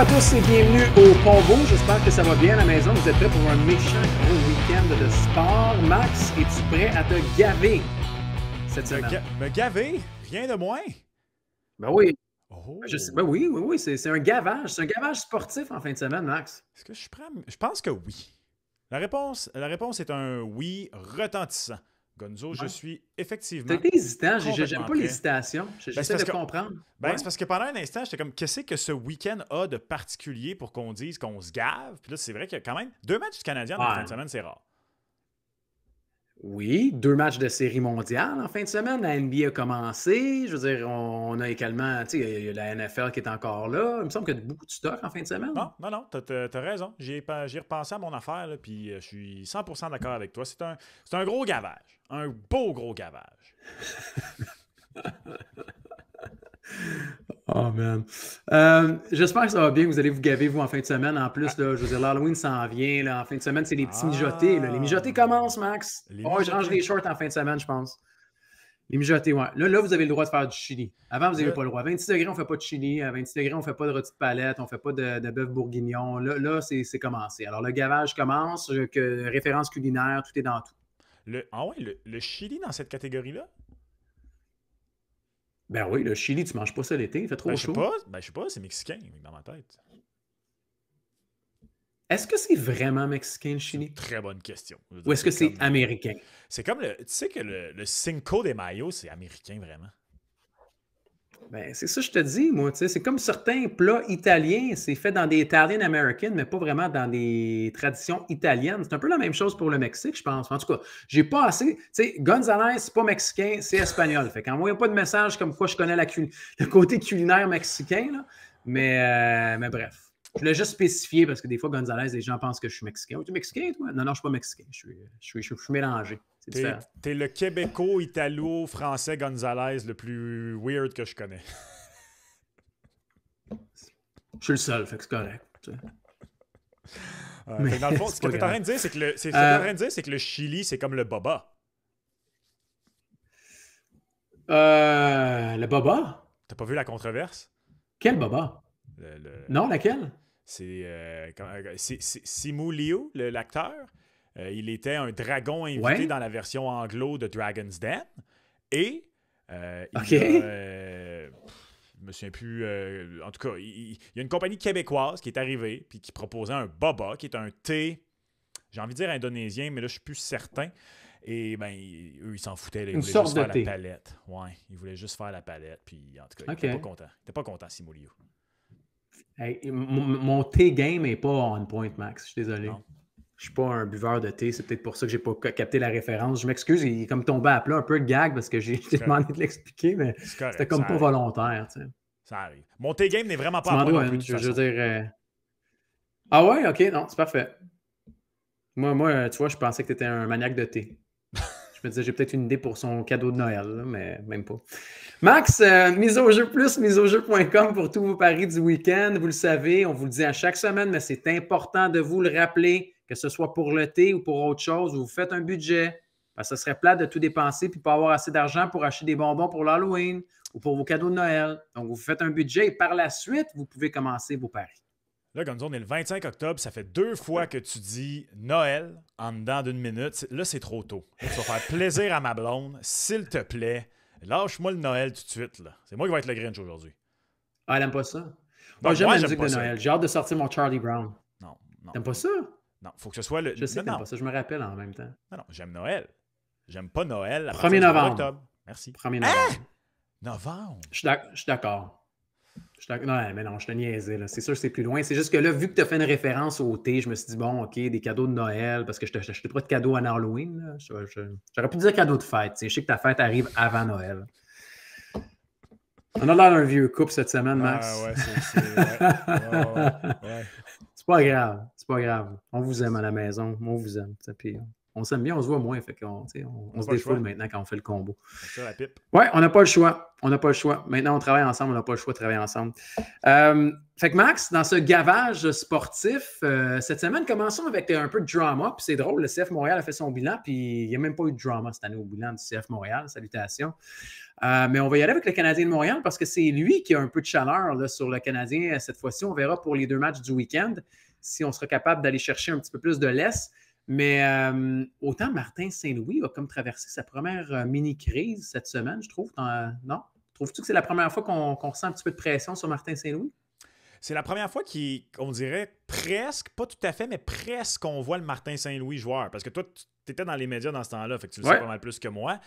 à tous et bienvenue au Convo. J'espère que ça va bien à la maison. Vous êtes prêts pour un méchant gros week-end de sport. Max, es-tu prêt à te gaver cette semaine? Me, gaver? Rien de moins? Ben oui. Oh. ben oui, oui, oui. C'est un gavage. C'est un gavage sportif en fin de semaine, Max. Est-ce que je suis prêt? Je pense que oui. La réponse, la réponse est un oui retentissant. Gonzo, je suis effectivement. été hésitant, j'aime pas l'hésitation. J'essaie ben, de comprendre. Ben, C'est parce que pendant un instant, j'étais comme, qu'est-ce que ce week-end a de particulier pour qu'on dise qu'on se gave? Puis là, c'est vrai qu'il y a quand même deux matchs du Canadien dans la fin semaine, c'est rare. Oui, deux matchs de série mondiale en fin de semaine. La NBA a commencé. Je veux dire, on, a également, tu sais, il y, a la NFL qui est encore là. Il me semble qu'il y a beaucoup de stock en fin de semaine. Non, non, non, t'as as raison. J'ai repensé à mon affaire, puis euh, je suis 100% d'accord avec toi. C'est un gros gavage. Un beau gros gavage. Oh man. Euh, j'espère que ça va bien. Vous allez vous gaver, vous, en fin de semaine. En plus, là, je veux dire, l'Halloween s'en vient. Là. En fin de semaine, c'est les petits mijotés. Les ah. mijotés commencent, Max. je range les shorts en fin de semaine, je pense. Les mijotés, ouais. Là, là, vous avez le droit de faire du chili. Avant, vous n'avez pas le droit. À 26 degrés, on ne fait pas de chili. À euh, 26 degrés, on ne fait pas de rôti de palette. On ne fait pas de, bœuf bourguignon. Là, là c'est commencé. Alors, le gavage commence. référence culinaire, tout est dans tout. ah ouais, le, le chili dans cette catégorie-là? Ben oui, le chili, tu manges pas ça l'été, il fait trop chaud. Ben, je sais pas, ben, sais pas, c'est mexicain dans ma tête. Est-ce que c'est vraiment mexicain le chili? très bonne question. Ou est-ce que c'est américain? C'est comme le. Tu sais que le, le Cinco de Mayo, c'est américain vraiment. Ben, c'est ça que je te dis, moi. C'est comme certains plats italiens, c'est fait dans des Italian American, mais pas vraiment dans des traditions italiennes. C'est un peu la même chose pour le Mexique, je pense. En tout cas, j'ai pas assez. sais, Gonzalez, c'est pas mexicain, c'est espagnol. Fait qu'envoyez pas de message comme quoi je connais le côté culinaire mexicain, Mais, euh, mais bref. Je l'ai juste spécifié parce que des fois, Gonzalez, les gens pensent que je suis mexicain. Oh, tu es mexicain, toi? Non, non, je ne suis pas mexicain. je suis, je suis mélangé. T'es, le Québéco-Italo-Français Gonzalez le plus weird que je connais. je suis le seul, fait que c'est correct. mais dans le fond, ce que tu es en train de dire, c'est que le, Chili, c'est comme le Baba. Euh, le Baba? T'as pas vu la controverse? Quel Baba? Non, laquelle? C'est euh, Simu Liu, l'acteur. Euh, il était un dragon invité dans la version anglo de Dragon's Den. Et euh, euh je me souviens plus. Euh, en tout cas, il, y a une compagnie québécoise qui est arrivée puis qui proposait un baba, qui est un thé, j'ai envie de dire indonésien, mais là, je suis plus certain. Et ben, eux, ils s'en foutaient. ils une voulaient juste faire la palette. Ouais, ils voulaient juste faire la palette. Puis, en tout cas, ils pas content. Ils pas contents, Simulio. mon, mon thé game n'est pas on point, Max. Je suis désolé. Je suis pas un buveur de thé, c'est peut-être pour ça que j'ai pas capté la référence. Je m'excuse, il est comme tombé à plat, un peu gag parce que j'ai demandé de l'expliquer, mais c'était comme pas volontaire. Ça arrive. Mon thé game n'est vraiment pas à hein, euh, Ah ouais, ok, non, c'est parfait. Moi, moi, euh, tu vois, je pensais que tu étais un maniaque de thé. Je me disais, j'ai peut-être une idée pour son cadeau de Noël, mais même pas. Max, euh, mise au jeu plus, mise au jeu.com pour tous vos paris du week-end. Vous le savez, on vous le dit à chaque semaine, mais c'est important de vous le rappeler que ce soit pour le thé ou pour autre chose, vous faites un budget, parce que ce serait plat de tout dépenser puis pas avoir assez d'argent pour acheter des bonbons pour l'Halloween ou pour vos cadeaux de Noël. Donc, vous faites un budget et par la suite, vous pouvez commencer vos paris. Là, comme on est le 25 octobre, ça fait deux fois que tu dis Noël en dedans d'une minute. Là, c'est trop tôt. Il tu faire plaisir à ma blonde, s'il te plaît. Lâche-moi le Noël tout de suite. C'est moi qui vais être le Grinch aujourd'hui. Ah, elle n'aime pas ça. Ben, moi, j'aime la musique de Noël. J'ai hâte de sortir mon Charlie Brown. Non. non. T'aimes pas ça? Non, faut que ce soit le. Je sais non, pas ça, je me rappelle en même temps. Non, non, j'aime Noël. J'aime pas Noël. À 1er novembre. Merci. 1er hein? novembre. Hein? Novembre. Je suis d'accord. Non, mais non, je te niaisais. C'est sûr que c'est plus loin. C'est juste que là, vu que tu as fait une référence au thé, je me suis dit, bon, OK, des cadeaux de Noël, parce que je n'achetais pas de cadeaux à Halloween. J'aurais pu dire cadeau de fête. Je sais que ta fête arrive avant Noël. On a l'air d'un vieux couple cette semaine, Max. Ah ouais, c'est pas grave pas grave. On vous aime à la maison. On vous aime. on s'aime bien, on se voit moins. on, se défoule maintenant quand on fait le combo. Ouais, on n'a pas le choix. On n'a pas le choix. Maintenant, on travaille ensemble. On n'a pas le choix de travailler ensemble. Euh, fait que Max, dans ce gavage sportif, euh, cette semaine, commençons avec euh, un peu de drama. Puis c'est drôle, le CF Montréal a fait son bilan. Puis il n'y a même pas eu de drama cette année au bilan du CF Montréal. Salutations. mais on va y aller avec le Canadien de Montréal parce que c'est lui qui a un peu de chaleur sur le Canadien cette fois-ci. On verra pour les deux matchs du week-end si on serait capable d'aller chercher un petit peu plus de l'Est. Mais euh, autant Martin Saint-Louis a comme traversé sa première euh, mini-crise cette semaine, je trouve. Non? Trouves-tu que c'est la première fois qu'on ressent un petit peu de pression sur Martin Saint-Louis? C'est la première fois qu'on dirait presque, pas tout à fait, mais presque qu'on voit le Martin Saint-Louis joueur. Parce que toi, tu étais dans les médias dans ce temps-là, fait tu le sais pas mal plus que moi.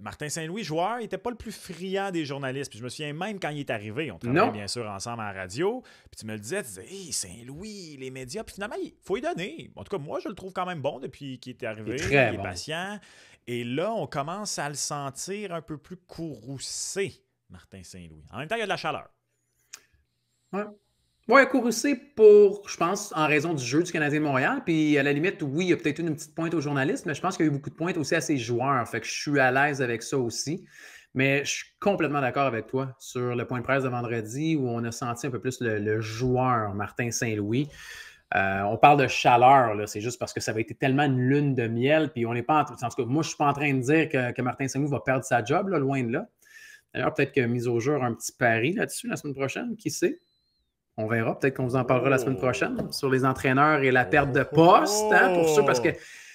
Martin Saint-Louis, joueur, il était pas le plus friand des journalistes. je me souviens même quand il est arrivé, on travaillait bien sûr ensemble à la radio. Puis tu me le disais, tu disais, Saint-Louis, les médias. Puis finalement, il faut y donner. En tout cas, moi, je le trouve quand même bon depuis qu'il est arrivé. Il est, patient. Et là, on commence à le sentir un peu plus courroucé, Martin Saint-Louis. En même temps, il y a de la chaleur. Oui, un pour, je pense, en raison du jeu du Canadien de Montréal. Puis à la limite, oui, il y a peut-être une petite pointe aux journalistes, mais je pense qu'il y a eu beaucoup de pointes aussi à ses joueurs. Fait que je suis à l'aise avec ça aussi. Mais je suis complètement d'accord avec toi sur le point de presse de vendredi où on a senti un peu plus le, joueur, Martin Saint-Louis. Euh, on parle de chaleur, c'est juste parce que ça va être tellement une lune de miel. Puis on n'est pas en, en tout cas, moi, je ne suis pas en train de dire que, Martin Saint-Louis va perdre sa job, loin de là. D'ailleurs, peut-être que mise au jour un petit pari là-dessus la semaine prochaine, qui sait? On verra. Peut-être qu'on vous en parlera la semaine oh. prochaine sur les entraîneurs et la oh. perte de poste. Hein, pour sûr, parce que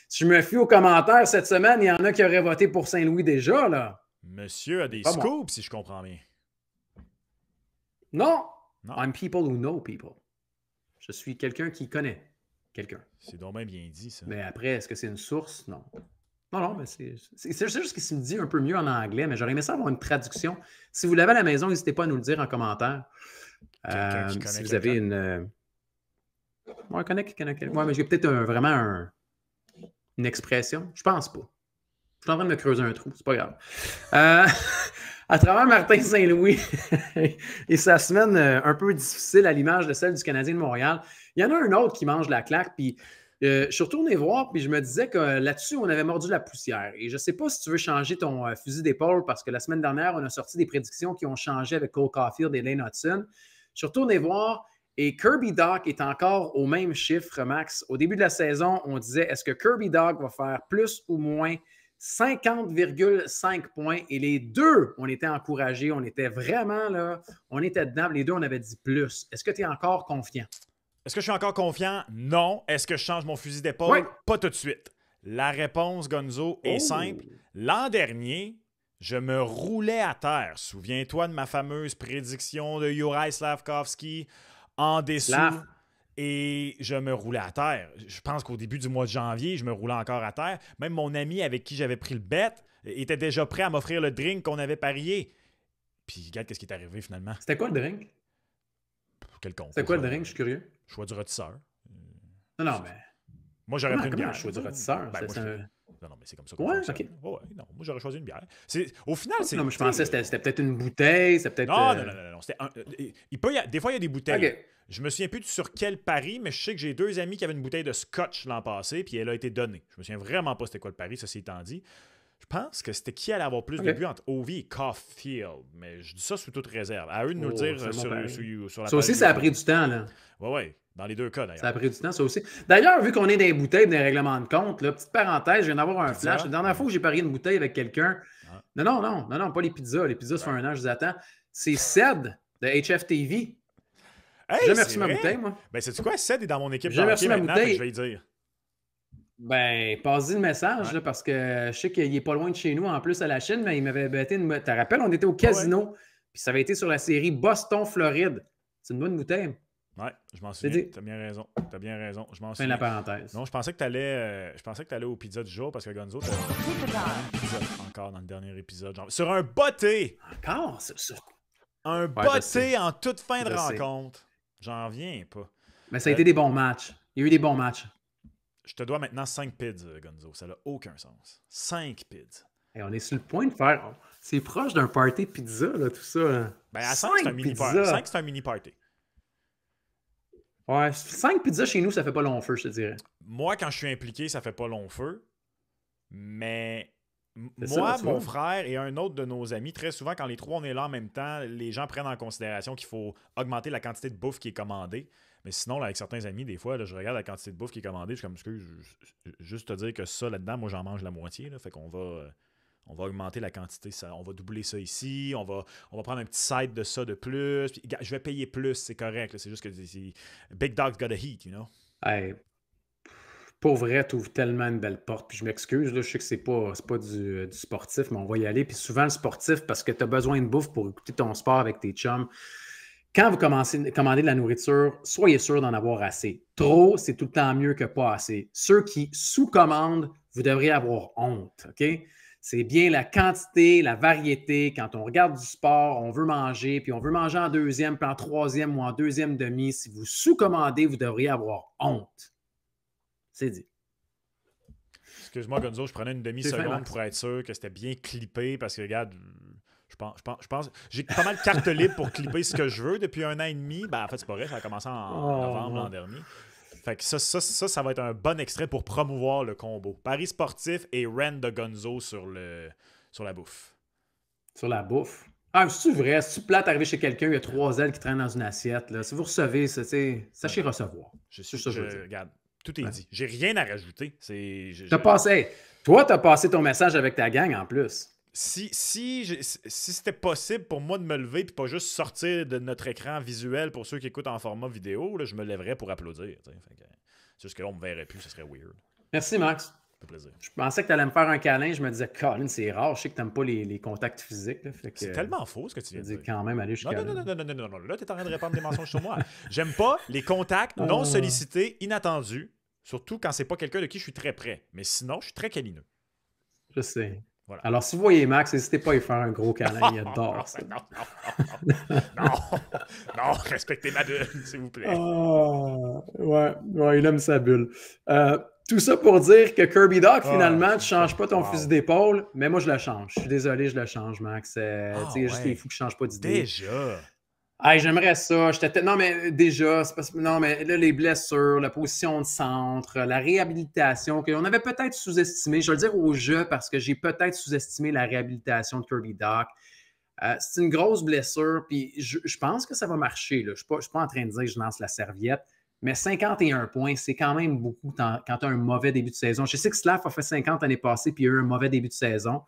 si je me fie aux commentaires cette semaine, il y en a qui auraient voté pour Saint-Louis déjà. Là. Monsieur a des scoops, si je comprends bien. Non. I'm people who know people. Je suis quelqu'un qui connaît quelqu'un. C'est donc bien dit, ça. Mais après, est-ce que c'est une source? Non. Non, non, mais c'est juste qu'il se dit un peu mieux en anglais, mais j'aurais aimé ça avoir une traduction. Si vous l'avez à la maison, n'hésitez pas à nous le dire en commentaire. Euh, si vous avez une. Moi, je connais mais j'ai peut-être vraiment une expression. Je pense pas. Je suis en train de me creuser un trou, c'est pas grave. Euh, à travers Martin Saint-Louis et sa semaine euh, un peu difficile à l'image de celle du Canadien de Montréal, il y en a un autre qui mange la claque, puis je suis retourné voir, puis je me disais que là-dessus, on avait mordu la poussière. Et je ne sais pas si tu veux changer ton fusil d'épaule, parce que la semaine dernière, on a sorti des prédictions qui ont changé avec Cole Caulfield et Lane Hudson. Je suis retourné voir et Kirby Doc est encore au même chiffre, Max. Au début de la saison, on disait est-ce que Kirby Dog va faire plus ou moins 50,5 points. Et les deux, on était encouragés, on était vraiment là, on était dedans. Les deux, on avait dit plus. Est-ce que tu es encore confiant? Est-ce que je suis encore confiant? Non. Est-ce que je change mon fusil d'épaule? Pas tout de suite. La réponse, Gonzo, est oh! simple. L'an dernier, je me roulais à terre. Souviens-toi de ma fameuse prédiction de Juraj Slavkovski en dessous. Et je me roulais à terre. Je pense qu'au début du mois de janvier, je me roulais encore à terre. Même mon ami avec qui j'avais pris le bet était déjà prêt à m'offrir le drink qu'on avait parié. Puis regarde qu'est-ce qui est arrivé finalement. C'était quoi le drink? C'était quoi le drink? Je suis curieux. Choix du rôtisseur. Non, non, mais. Moi, j'aurais pris une bière. Choix du ben, non, non, mais c'est comme ça qu'on Ouais, ok. moi, j'aurais choisi une bière. Au final, c'est. Non, mais je pensais que c'était peut-être une bouteille, c'est peut-être. Non, euh, non, non, non, c'était euh, Il peut y Des fois, il y a des bouteilles. Je Je me souviens plus sur quel pari, mais je sais que j'ai deux amis qui avaient une bouteille de scotch l'an passé, puis elle a été donnée. Je me souviens vraiment pas c'était quoi le pari, ceci étant dit. Je pense que c'était qui allait avoir plus de buts entre Ovi et Caulfield. Mais je dis ça sous toute réserve. À eux de nous le oh, dire euh, sur, sur, sur, la Ça aussi, ça a pris du temps, là. Ouais, ouais. Dans les deux cas, d'ailleurs. Ça a pris du temps, ça aussi. D'ailleurs, vu qu'on est dans les bouteilles, dans les règlements de compte, là, petite parenthèse, je viens d'avoir un flash. La dernière fois où j'ai parié une bouteille avec quelqu'un, ah. non, non, non, non, non, pas les pizzas. Les pizzas, ça fait un an, je vous attends. C'est Ced de HFTV. Je remercie ma bouteille, moi. Ben, c'est quoi? Ced est dans mon équipe. J'ai remercie ma bouteille. Je vais y dire. Ben, passe-y le message, parce que je sais qu'il est pas loin de chez nous, en plus à la Chine, mais il m'avait bêté une. Tu te rappelles, on était au casino, puis ça avait été sur la série Boston-Floride. C'est une bonne bouteille. Ouais, je m'en souviens. T'as bien raison. T'as bien raison. Je m'en souviens. la parenthèse. Non, je pensais que t'allais, euh, je pensais que allais au pizza du jour parce que Gonzo, t'as encore dans le dernier épisode. sur un botté! Encore? Un boté botté en toute fin de rencontre. J'en viens pas. Mais ça a été des bons matchs. Il y a eu des bons matchs. Je te dois maintenant 5 pids, euh, Gonzo. Ça n'a aucun sens. 5 pids. Et on est sur le point de faire. C'est proche d'un party pizza, là, tout ça. Hein. Ben, à c'est un mini party. 5, c'est un mini party. Ouais, 5 pizzas chez nous, ça fait pas long feu, je te dirais. Moi, quand je suis impliqué, ça fait pas long feu. Mais moi, mon frère et un autre de nos amis, très souvent, quand les trois on est là en même temps, les gens prennent en considération qu'il faut augmenter la quantité de bouffe qui est commandée. Mais sinon, là, avec certains amis, des fois, je regarde la quantité de bouffe qui est commandée, je suis comme, excuse, juste te dire que ça là-dedans, moi, j'en mange la moitié. Là, fait qu'on va, euh, on va augmenter la quantité, on va doubler ça ici, on va, on va prendre un petit side de ça de plus, je vais payer plus, c'est correct, c'est juste que Big Dog's got a heat, you know? Hey, pour vrai, tellement une belle porte. Puis je m'excuse, je sais que c'est pas, pas euh, du, sportif, mais on va y aller. Puis souvent, le sportif, parce que tu as besoin de bouffe pour écouter ton sport avec tes chums. Quand vous commencez à commander de la nourriture, soyez sûr d'en avoir assez. Trop, c'est tout le temps mieux que pas assez. Ceux qui sous-commandent, vous devriez avoir honte, OK? c'est bien la quantité, la variété. Quand on regarde du sport, on veut manger, puis on veut manger en deuxième, puis en troisième ou en deuxième demi. Si vous sous-commandez, vous devriez avoir honte. C'est dit. Excuse-moi, Gonzo, je prenais une demi-seconde pour être sûr que c'était bien clippé parce que, regarde, je pense, je pense, j'ai pas mal de cartes libres pour clipper ce que je veux depuis un an et demi. Ben, en fait, c'est pas vrai, ça a commencé en oh, novembre l'an dernier. Fait que ça, ça, ça, ça va être un bon extrait pour promouvoir le combo. Paris sportif et Ren de Gonzo sur, le, sur la bouffe. Sur la bouffe? Ah, c'est vrai, si tu plate arriver chez quelqu'un, il y a trois ailes qui traînent dans une assiette. Là. Si vous recevez, sachez recevoir. Je suis sûr. Regarde, tout est dit. J'ai rien à rajouter. C'est. T'as passé. Toi, t'as passé ton message avec ta gang en plus si, si, si c'était possible pour moi de me lever et pas juste sortir de notre écran visuel pour ceux qui écoutent en format vidéo, là, je me lèverais pour applaudir. C'est juste que là, on me verrait plus, ce serait weird. Merci, Max. Plaisir. Je pensais que tu allais me faire un câlin. Je me disais, Colin, c'est rare. Je sais que tu n'aimes pas les, les, contacts physiques. C'est tellement faux ce que tu viens de dire. quand même allez, je Non, non, non, non, non, non, non, Là, tu es en train de répandre des mensonges sur moi. J'aime pas les contacts oh. non sollicités, inattendus, surtout quand c'est pas quelqu'un de qui je suis très près. Mais sinon, je suis très câlineux. Je sais. Alors, si vous voyez Max, n'hésitez pas à lui faire un gros câlin, il adore ça. Non, non, non, non, respectez ma bulle, s'il vous plaît. Ah, ouais, il aime sa bulle. Euh, tout ça pour dire que Kirby Doc, ah, finalement, tu ne changes pas ton fusil d'épaule, mais moi, je la change. Je suis désolé, je la change, Max. C'est euh, ah, il faut que je ne change pas d'idée. Déjà j'aimerais ça. non, mais déjà, non, mais les blessures, la position de centre, la réhabilitation, qu'on avait peut-être sous-estimé. Je vais le dire au jeu parce que j'ai peut-être sous-estimé la réhabilitation de Kirby Doc. Euh, c'est une grosse blessure, puis je, pense que ça va marcher. Je ne suis, pas en train de dire que je lance la serviette, mais 51 points, c'est quand même beaucoup quand tu as un mauvais début de saison. Je sais que Slav a fait 50 l'année passée, puis a eu un mauvais début de saison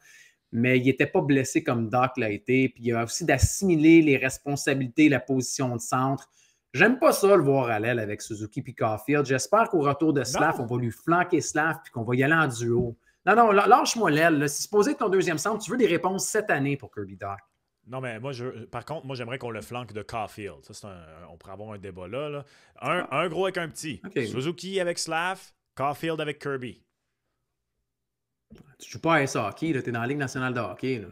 mais il n'était pas blessé comme Doc l'a été. Puis il a aussi d'assimiler les responsabilités, la position de centre. J'aime pas ça le voir à l'aile avec Suzuki puis Caulfield. J'espère qu'au retour de Slav, on va lui flanquer Slav puis qu'on va y aller en duo. Non, non, lâche-moi l'aile. Si supposé que ton deuxième centre, tu veux des réponses cette année pour Kirby Doc. Non, mais moi, je, par contre, moi, j'aimerais qu'on le flanque de Caulfield. on pourrait avoir un débat là. Ah. Un, gros avec un petit. Suzuki avec Slav, Caulfield avec Kirby. Tu joues pas à S-Hockey, t'es dans la Ligue nationale de hockey. Là.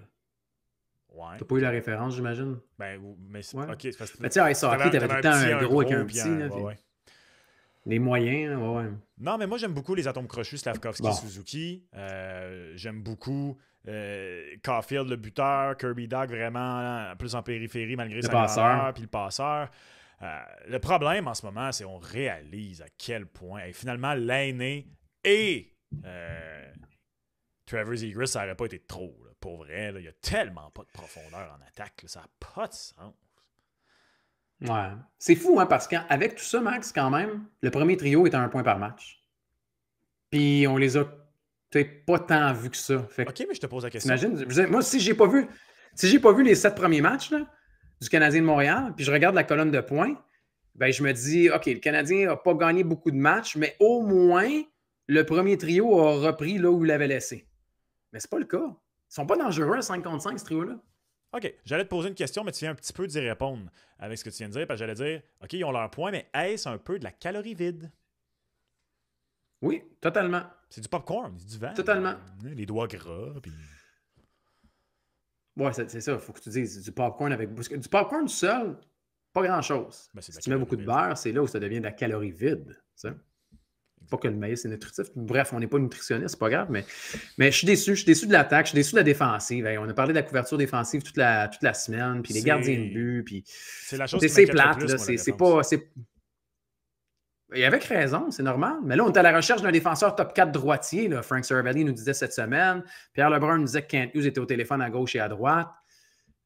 Ouais. T'as pas eu la référence, j'imagine? Ben, mais c'est ouais. tu sais, à hockey t'avais tout un gros avec un petit. là, Les moyens, ouais. Non, mais moi, j'aime beaucoup les atomes crochus, Slavkovski, Suzuki. Euh, j'aime beaucoup euh, Caulfield, le buteur, Kirby Dog, vraiment plus en périphérie malgré le passeur. puis le passeur. Euh, le problème en ce moment, c'est qu'on réalise à quel point, et finalement, l'aîné est euh, Travers Egress, ça n'aurait pas été trop. Pour vrai, il y a tellement pas de profondeur en attaque. Ça n'a pas de sens. Ouais. C'est fou, hein, parce qu'avec tout ça, Max, quand même, le premier trio est à un point par match. Puis on les a pas tant vu que ça. ok, mais je te pose la question. Imagine, moi, si j'ai pas vu. Si j'ai pas vu les sept premiers matchs du Canadien de Montréal, puis je regarde la colonne de points, ben, je me dis, OK, le Canadien n'a pas gagné beaucoup de matchs, mais au moins, le premier trio a repris là où il l'avait laissé. Mais c'est pas le cas. Ils sont pas dangereux à 5 ce trio-là. OK. J'allais te poser une question, mais tu viens un petit peu d'y répondre avec ce que tu viens de dire. Parce que j'allais dire, OK, ils ont leur point, mais est-ce un peu de la calorie vide? Oui, totalement. C'est du popcorn, c'est du vin. Totalement. les doigts gras, puis. Ouais, c'est ça. Faut que tu dises du popcorn avec. Du popcorn seul, pas grand-chose. Ben, si tu mets beaucoup de beurre, c'est là où ça devient de la calorie vide. Ça pas que le maïs c'est nutritif. Bref, on n'est pas nutritionniste, c'est pas grave, mais, mais je suis déçu. Je suis déçu de l'attaque, je suis déçu de la défensive. on a parlé de la couverture défensive toute la, toute la semaine, puis les gardiens de but, puis. C'est la chose C'est plate, là. C'est pas. Et avec raison, c'est normal. Mais là, on est à la recherche d'un défenseur top 4 droitier. Là. Frank Cervelli nous disait cette semaine. Pierre Lebrun nous disait que Kent Hughes était au téléphone à gauche et à droite.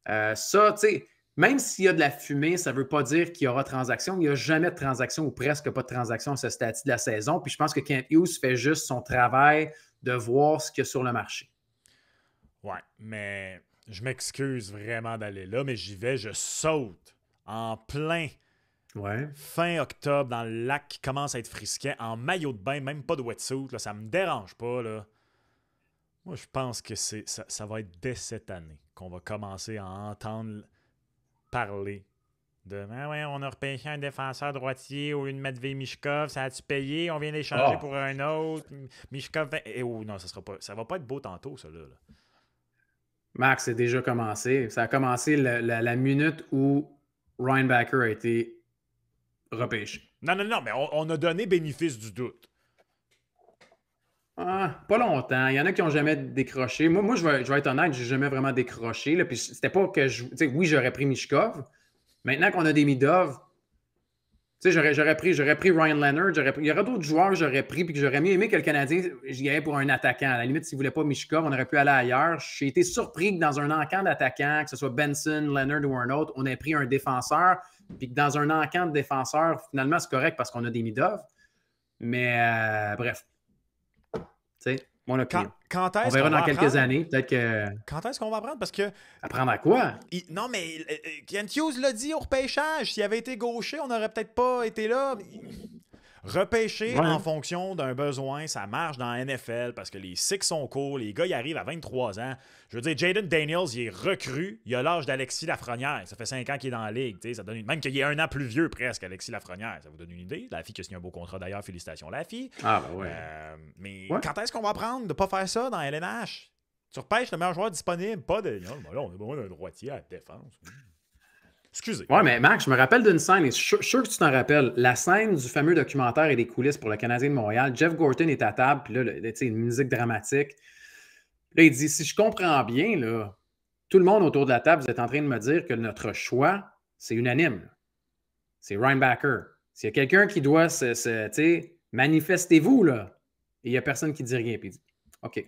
Euh, ça, tu sais, même s'il y a de la fumée, ça ne veut pas dire qu'il y aura transaction. Il n'y a jamais de transaction ou presque pas de transaction à ce stade de la saison. Puis je pense que Kent Hughes fait juste son travail de voir ce qu'il y a sur le marché. Ouais, mais je m'excuse vraiment d'aller là, mais j'y vais, je saute en plein Fin octobre, dans le lac qui commence à être frisquet, en maillot de bain, même pas de wetsuit, là, ça me dérange pas. Moi, je pense que c'est ça, ça, va être dès cette année qu'on va commencer à entendre parler. De, ah ouais, on a repêché un défenseur droitier au lieu de V. Mishkov, ça a-tu payé? On vient d'échanger ah. pour un autre. Mishkov, eh, oh, non, ça sera pas, ça va pas être beau tantôt, ça, là. Max, c'est déjà commencé. Ça a commencé la, minute où Ryan Backer a été repêché. Non, non, non, mais on a donné bénéfice du doute. Ah, pas longtemps. Il y en a qui n'ont jamais décroché. Moi, moi je, vais, être honnête, j'ai jamais vraiment décroché. Là, c'était pas que je. Oui, j'aurais pris Mishkov. Maintenant qu'on a des mid j'aurais, j'aurais, pris, j'aurais pris Ryan Leonard. il y aurait d'autres joueurs que j'aurais pris puis que j'aurais mieux aimé que le Canadien y aille pour un attaquant. À la limite, s'il ne voulait pas Mishkov, on aurait pu aller ailleurs. J'ai été surpris que dans un encamp d'attaquants, que ce soit Benson, Leonard ou un autre, on ait pris un défenseur. Puis que dans un encamp de défenseur, finalement, c'est correct parce qu'on a des mid-off. Mais euh, bref on verra dans quelques années, peut-être que. Quand est-ce qu'on va apprendre? Parce que. Apprendre à quoi? Non, mais euh, euh, Ken Hughes l'a dit au repêchage. S'il avait été gaucher, on n'aurait peut-être pas été là. Repêcher en fonction d'un besoin, ça marche dans la NFL parce que les six sont cool, les gars, y arrivent à 23 ans. Je veux dire, Jaden Daniels, il est recru, il a l'âge d'Alexis Lafrenière. Ça fait 5 ans qu'il est dans la ligue. Ça donne Même qu'il est un an plus vieux presque, Alexis Lafrenière. Ça vous donne une idée. La fille qui a signé un beau contrat d'ailleurs, félicitations la fille. Ah, bah ouais. Euh, mais quand est-ce qu'on va apprendre de ne pas faire ça dans LNH? Tu repêches le meilleur joueur disponible, pas de. là, on a besoin d'un droitier à défense. Excusez. Oui, mais Max, je me rappelle d'une scène, et je suis sûr que tu t'en rappelles, la scène du fameux documentaire et des coulisses pour le Canadien de Montréal. Jeff Gorton est à table, puis là, tu sais, une musique dramatique. Là, il dit Si je comprends bien, là, tout le monde autour de la table, vous êtes en train de me dire que notre choix, c'est unanime. C'est Ryan Rhinebacker. S'il y a quelqu'un qui doit se. sais, manifestez-vous, là. Et il n'y a personne qui dit rien, puis il dit OK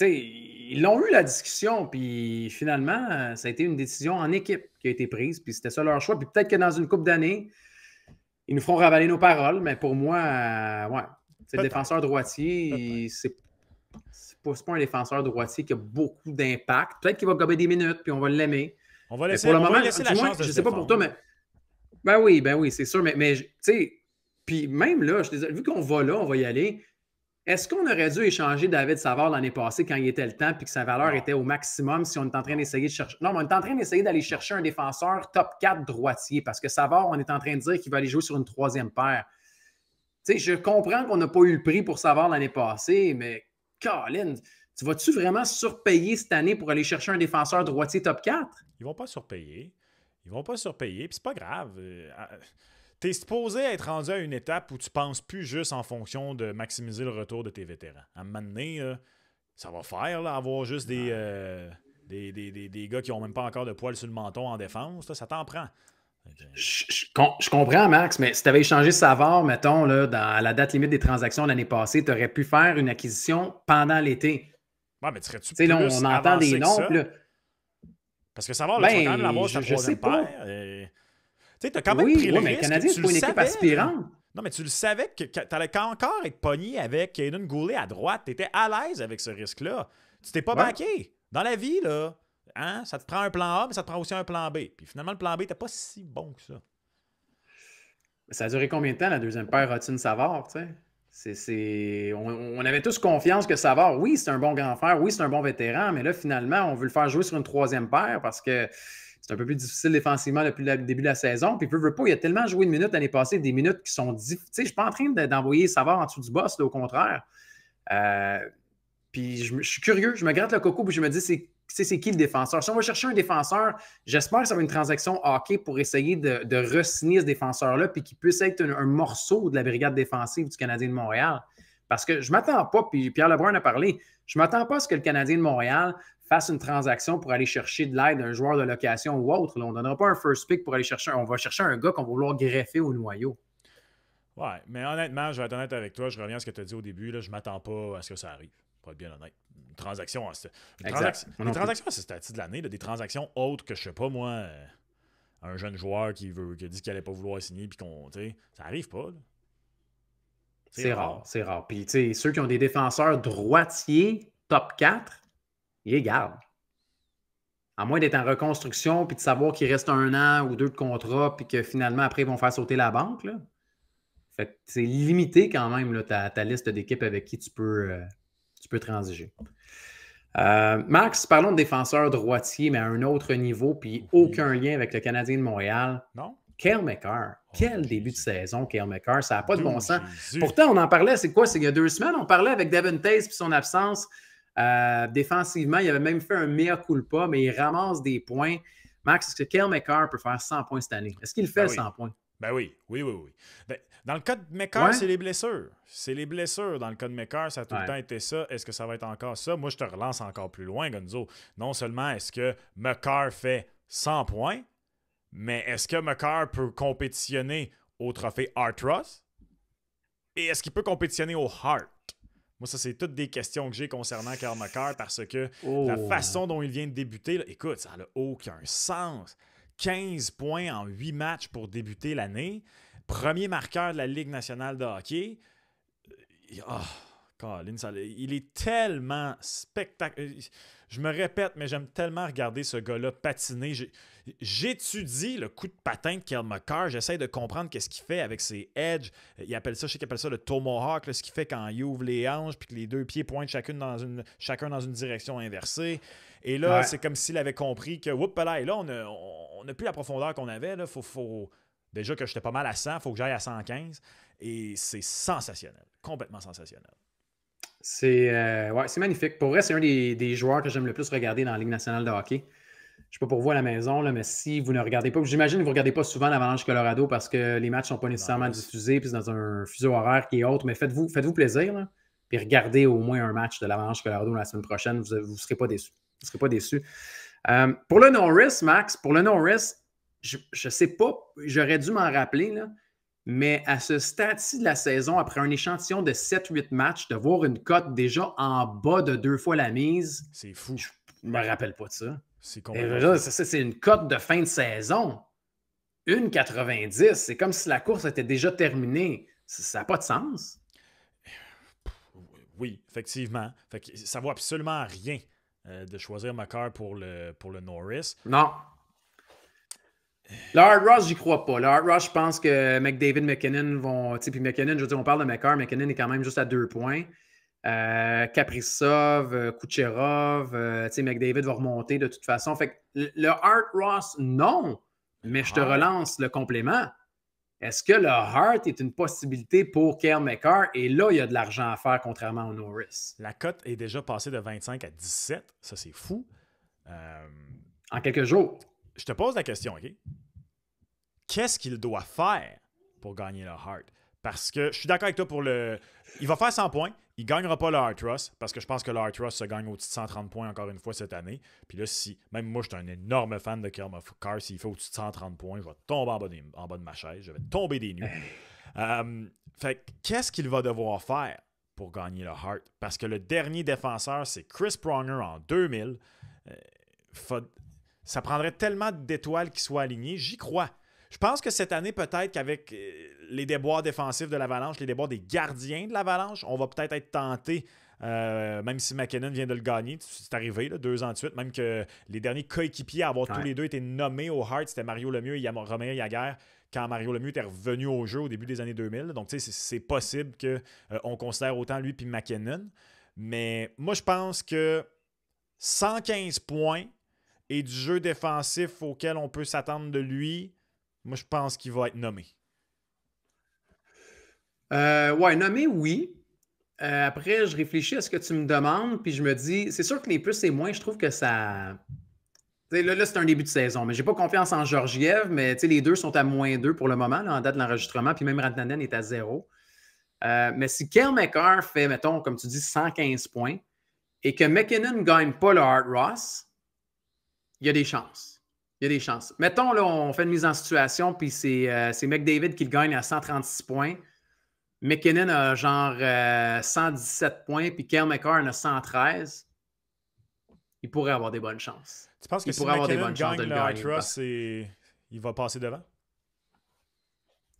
ils l'ont eu la discussion, puis finalement, euh, ça a été une décision en équipe qui a été prise, puis c'était ça leur choix. Puis peut-être que dans une coupe d'années, ils nous feront ravaler nos paroles, mais pour moi, euh, ouais. C'est défenseur droitier, c'est pas, pas un défenseur droitier qui a beaucoup d'impact. Peut-être qu'il va gober des minutes, puis on va l'aimer. On va laisser, pour le moment, laisser la chance. je sais pas pour toi, mais. Ben oui, ben oui, c'est sûr, mais, mais tu sais, puis même là, je, vu qu'on va là, on va y aller. Est-ce qu'on aurait dû échanger David Savard l'année passée quand il était le temps puis que sa valeur était au maximum si on est en train d'essayer de chercher. Non, on est en train d'essayer d'aller chercher un défenseur top 4 droitier parce que Savard, on est en train de dire qu'il va aller jouer sur une troisième paire. Tu sais, je comprends qu'on n'a pas eu le prix pour Savard l'année passée, mais Colin, tu vas-tu vraiment surpayer cette année pour aller chercher un défenseur droitier top 4? Ils vont pas surpayer. Ils vont pas surpayer, puis c'est pas grave. Euh, tu es supposé être rendu à une étape où tu penses plus juste en fonction de maximiser le retour de tes vétérans. À un moment donné, ça va faire avoir juste des, euh, gars qui n'ont même pas encore de poils sur le menton en défense. ça t'en prend. Je, comprends, Max, mais si tu avais échangé Savard, mettons, là, dans la date limite des transactions l'année passée, tu aurais pu faire une acquisition pendant l'été. Ouais, mais serais-tu plus on, entend des noms. Parce que ça va tu vas ben, quand même l'avoir sur tu sais, t'as quand même oui, pris le mais Canadien, c'est pas une équipe aspirante. Non, mais tu le savais que t'allais encore être pogné avec Caden Goulet à droite. T'étais à l'aise avec ce risque-là. Tu t'es pas banqué. Dans la vie, là, hein, ça te prend un plan A, mais ça te prend aussi un plan B. Puis finalement, le plan B, t'es pas si bon que ça. Ça a duré combien de temps, la deuxième paire Rotine-Savard, tu sais? On, on, avait tous confiance que Savard, oui, c'est un bon grand frère, oui, c'est un bon vétéran, mais là, finalement, on veut le faire jouer sur une troisième paire parce que c'est un peu plus difficile défensivement depuis le début de la saison. Puis, peu, veut pas, il a tellement joué de minutes l'année passée, des minutes qui sont. difficiles. sais, je suis pas en train d'envoyer savoir en dessous du boss, au contraire. Euh, puis, je, suis curieux, je me gratte le coco, puis je me dis, c'est. C'est qui le défenseur? Si on va chercher un défenseur, j'espère que ça va être une transaction hockey pour essayer de, de ce défenseur-là, puis qu'il puisse être un, morceau de la brigade défensive du Canadien de Montréal. Parce que je ne m'attends pas, puis Pierre Lebrun a parlé, je ne m'attends pas à ce que le Canadien de Montréal fasse une transaction pour aller chercher de l'aide d'un joueur de location ou autre. on ne donnera pas un first pick pour aller chercher. On va chercher un gars qu'on va vouloir greffer au noyau. Ouais, mais honnêtement, je vais être honnête avec toi. Je reviens à ce que tu as dit au début. Là, je ne m'attends pas à ce que ça arrive. Pour être bien honnête. Une transaction, c'est transaction, des à de l'année, des transactions autres que je sais pas moi, euh, un jeune joueur qui veut qui dit qu'il n'allait pas vouloir signer puis qu'on, ça arrive pas. C'est rare, c'est rare. Puis, ceux qui ont des défenseurs droitiers top 4, il est garde. À moins d'être en reconstruction puis de savoir qu'il reste un an ou deux de contrat puis que finalement, après, ils vont faire sauter la banque. c'est limité quand même ta, liste d'équipes avec qui tu peux, euh, tu peux transiger. Euh, Max, parlons de défenseur droitier, mais à un autre niveau, puis aucun lien avec le Canadien de Montréal. Non. Kermaker, oh, quel début de saison, McCarr. ça n'a pas de bon sens. Pourtant, on en parlait, c'est quoi, c'est il y a deux semaines, on parlait avec Devin Tays puis son absence. Euh, défensivement, il avait même fait un meilleur coup de pas, mais il ramasse des points. Max, est-ce que Kel McCarr peut faire 100 points cette année? Est-ce qu'il fait 100 ben points? Ben oui, oui, oui, oui. Ben, dans le cas de McCarr, c'est les blessures. C'est les blessures. Dans le cas de McCarr, ça a tout le temps été ça. Est-ce que ça va être encore ça? Moi, je te relance encore plus loin, Gonzo. Non seulement est-ce que McCarr fait 100 points, mais est-ce que McCarr peut compétitionner au trophée Art Ross? Et est-ce qu'il peut compétitionner au Hart? Moi, ça, c'est toutes des questions que j'ai concernant Karl parce que la oh. façon dont il vient de débuter, là, écoute, ça n'a aucun sens. 15 points en 8 matchs pour débuter l'année. Premier marqueur de la Ligue nationale de hockey. Oh, Colin, il est tellement spectaculaire. Euh, je me répète, mais j'aime tellement regarder ce gars-là patiner. J'étudie le coup de patin de Kel McCarr. J'essaie de comprendre qu'est-ce qu'il fait avec ses edges. Il appelle ça, je sais qu'il appelle ça le tomahawk, ce qu'il fait quand il ouvre les hanches puis que les deux pieds pointent chacune dans une, chacun dans une direction inversée. Et là, c'est comme s'il avait compris que, whoop, là, on n'a plus la profondeur qu'on avait. Là, faut, faut, déjà que j'étais pas mal à 100, faut que j'aille à 115. Et c'est sensationnel, complètement sensationnel. Euh, c'est magnifique. Pour vrai, c'est un des, des, joueurs que j'aime le plus regarder dans la Ligue nationale de hockey je sais pas pour vous à la maison, là, mais si vous ne regardez pas, j'imagine que vous ne regardez pas souvent l'Avalanche Colorado parce que les matchs ne sont pas nécessairement diffusés, puis dans un fuseau horaire qui est autre, mais faites-vous faites plaisir, là, puis regardez au moins un match de l'Avalanche Colorado la semaine prochaine, vous ne serez pas déçus. Vous serez pas déçus. Euh, pour le Norris, Max, pour le Norris, je ne sais pas, j'aurais dû m'en rappeler, mais à ce stade-ci de la saison, après un échantillon de 7-8 matchs, de voir une cote déjà en bas de deux fois la mise, c'est fou. Je ne me rappelle pas de ça. C'est une cote de fin de saison. 1,90. C'est comme si la course était déjà terminée. Ça n'a pas de sens. Oui, effectivement. Fait que ça vaut absolument rien euh, de choisir Macar pour le, pour le Norris. Non. Le Hard Rock, j'y crois pas. Le Hard Rock, je pense que McDavid, McKinnon vont. Puis McKinnon, je veux on parle de McCarr. McKinnon est quand même juste à deux points. Euh, Kaprizov, euh, Kucherov, euh, sais McDavid va remonter de toute façon. Fait que le Hart Ross, non, mais je te relance le complément. Est-ce que le Hart est une possibilité pour Kerr McCarr? Et là, il y a de l'argent à faire, contrairement au Norris. La cote est déjà passée de 25 à 17. Ça, c'est fou. Euh, en quelques jours. Je te pose la question, OK? Qu'est-ce qu'il doit faire pour gagner le Hart? Parce que je suis d'accord avec toi pour le. Il va faire 100 points. Il ne gagnera pas le Heart Ross parce que je pense que le Heart Ross se gagne au-dessus de 130 points encore une fois cette année. Puis là, si. Même moi, je suis un énorme fan de Kerm of S'il fait au-dessus de 130 points, je vais tomber en bas, de ma chaise. Je vais tomber des nues. Euh, fait fait qu'est-ce qu'il va devoir faire pour gagner le Heart? Parce que le dernier défenseur, c'est Chris Pronger en 2000. Euh, ça prendrait tellement d'étoiles qui soient alignées. J'y crois. Je pense que cette année, peut-être qu'avec euh, les déboires défensifs de l'Avalanche, les déboires des gardiens de l'Avalanche, on va peut-être être, tenté. Euh, même si McKinnon vient de le gagner, c'est arrivé là, deux ans de suite, même que les derniers coéquipiers à avoir tous les deux été nommés au Hart, c'était Mario Lemieux et Romain Yaguer quand Mario Lemieux était revenu au jeu au début des années 2000. Donc, tu sais, c'est possible qu'on euh, considère autant lui puis McKinnon. Mais moi, je pense que 115 points et du jeu défensif auquel on peut s'attendre de lui, moi, je pense qu'il va être nommé. Euh, ouais, nommé, oui. Euh, après, je réfléchis à ce que tu me demandes, puis je me dis, c'est sûr que les plus et moins, je trouve que ça. là, c'est un début de saison, mais j'ai pas confiance en Georgiev, mais les deux sont à moins 2 pour le moment, en date de l'enregistrement, puis même Radnaden est à zéro. Euh, mais si Kermaker fait, mettons, comme tu dis, 115 points et que McKinnon ne gagne pas le Hard Ross, il y a des chances. Il y a des chances. Mettons, là, on fait une mise en situation, puis c'est euh, McDavid qui le gagne à 136 points. McKinnon a genre 117 euh, points, puis Kel McCarr a 113. Il pourrait avoir des bonnes chances. Tu penses que pourrait avoir des bonnes chances de le gagner? Il va passer devant?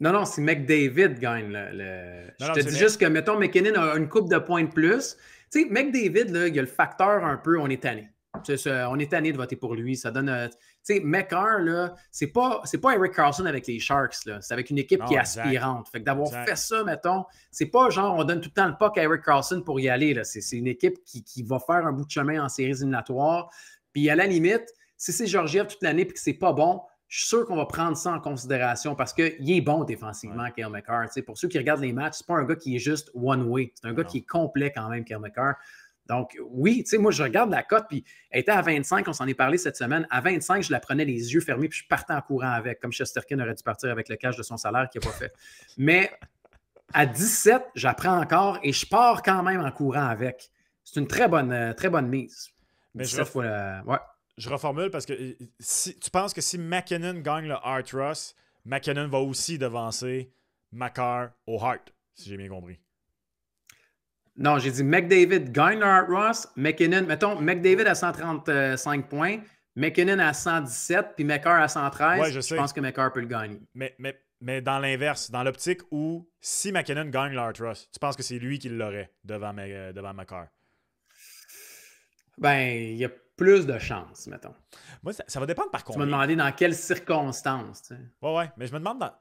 Non, non, c'est McDavid gagne le. je te dis juste que, mettons, McKinnon a une coupe de points de plus. Tu sais, McDavid, là, il y a le facteur un peu, on est tanné. on est tanné de voter pour lui. Ça donne. Euh, sais, c'est pas, c'est pas Eric Carlson avec les Sharks, C'est avec une équipe qui est aspirante. Fait que d'avoir fait ça, mettons, c'est pas genre on donne tout le temps le puck à Eric Carlson pour y aller, là. C'est, une équipe qui, va faire un bout de chemin en séries éliminatoires. Puis à la limite, si c'est Georgiev toute l'année et que c'est pas bon, je suis sûr qu'on va prendre ça en considération parce qu'il est bon défensivement, ouais. Kyle pour ceux qui regardent les matchs, c'est pas un gars qui est juste one-way. C'est un gars qui est complet quand même, Kyle McCarr. Donc, oui, tu sais, moi, je regarde la cote, puis elle était à 25, on s'en est parlé cette semaine. À 25, je la prenais les yeux fermés, puis je partais en courant avec, comme Chesterkin aurait dû partir avec le cash de son salaire qu'il n'a pas fait. Mais à 17, j'apprends encore et je pars quand même en courant avec. C'est une très bonne, euh, très bonne mise. Mais je, euh, reformule parce que euh, si, tu penses que si McKinnon gagne le Hart Ross, McKinnon va aussi devancer Macar au Hart, si j'ai bien compris. Non, j'ai dit McDavid gagne le Ross, McKinnon, mettons, McDavid à 135 points, McKinnon à 117, puis McCarr à 113. je, je, pense que McCarr peut le gagner. Mais, mais, mais dans l'inverse, dans l'optique où si McKinnon gagne le Ross, tu penses que c'est lui qui l'aurait devant, euh, devant McCarr? Ben, il y a plus de chances, mettons. Moi, ça, va dépendre par contre. Tu me demandé dans quelles circonstances. Tu sais. Ouais, ouais, mais je me demande dans.